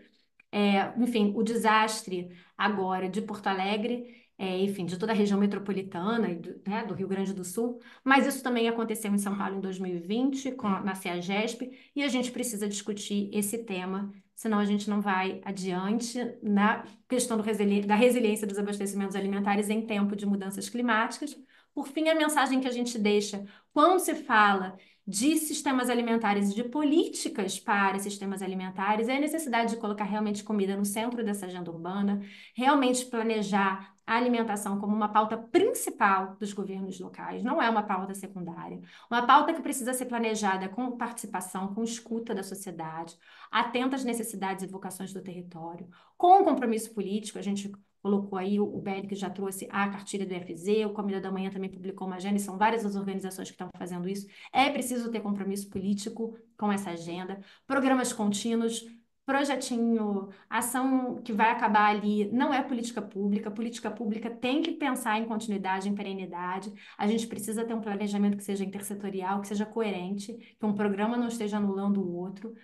é, enfim, o desastre agora de Porto Alegre, é, enfim, de toda a região metropolitana e do, né, do, Rio Grande do Sul, mas isso também aconteceu em São Paulo em 2020, com, na CEAGESP, e a gente precisa discutir esse tema senão a gente não vai adiante na questão resili da resiliência dos abastecimentos alimentares em tempo de mudanças climáticas. Por fim, a mensagem que a gente deixa quando se fala de sistemas alimentares e de políticas para sistemas alimentares é a necessidade de colocar realmente comida no centro dessa agenda urbana, realmente planejar a alimentação como uma pauta principal dos governos locais, não é uma pauta secundária. Uma pauta que precisa ser planejada com participação, com escuta da sociedade, atenta às necessidades e vocações do território, com um compromisso político. A gente colocou aí, o, o Belli que já trouxe a cartilha do FZ, o Comida da Manhã também publicou uma agenda, e são várias as organizações que estão fazendo isso. É preciso ter compromisso político com essa agenda, programas contínuos, projetinho, ação que vai acabar ali, não é política pública. Política pública tem que pensar em continuidade, em perenidade. A gente precisa ter um planejamento que seja intersetorial, que seja coerente, que um programa não esteja anulando o outro.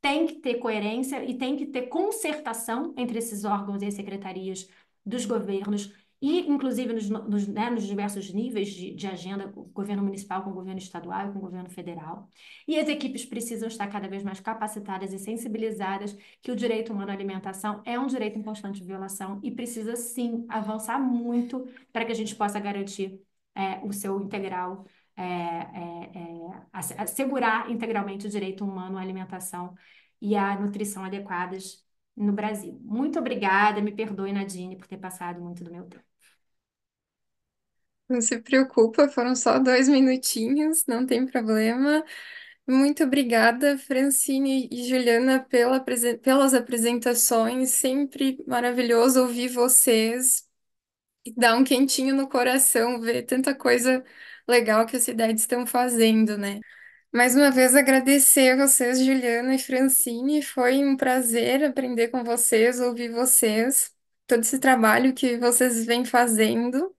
Tem que ter coerência e tem que ter concertação entre esses órgãos e as secretarias dos governos, e inclusive nos, nos, né, nos diversos níveis de, de agenda, governo municipal com governo estadual e com governo federal. E as equipes precisam estar cada vez mais capacitadas e sensibilizadas que o direito humano à alimentação é um direito em constante violação e precisa, sim, avançar muito para que a gente possa garantir é, o seu integral. É, é, é assegurar integralmente o direito humano à alimentação e à nutrição adequadas no Brasil. Muito obrigada, me perdoe, Nadine, por ter passado muito do meu tempo. Não se preocupa, foram só dois minutinhos, não tem problema. Muito obrigada, Francine e Juliana, pela, pelas apresentações. Sempre maravilhoso ouvir vocês. Dá um quentinho no coração ver tanta coisa legal que as cidades estão fazendo, né? Mais uma vez agradecer a vocês, Juliana e Francine. Foi um prazer aprender com vocês, ouvir vocês, todo esse trabalho que vocês vêm fazendo.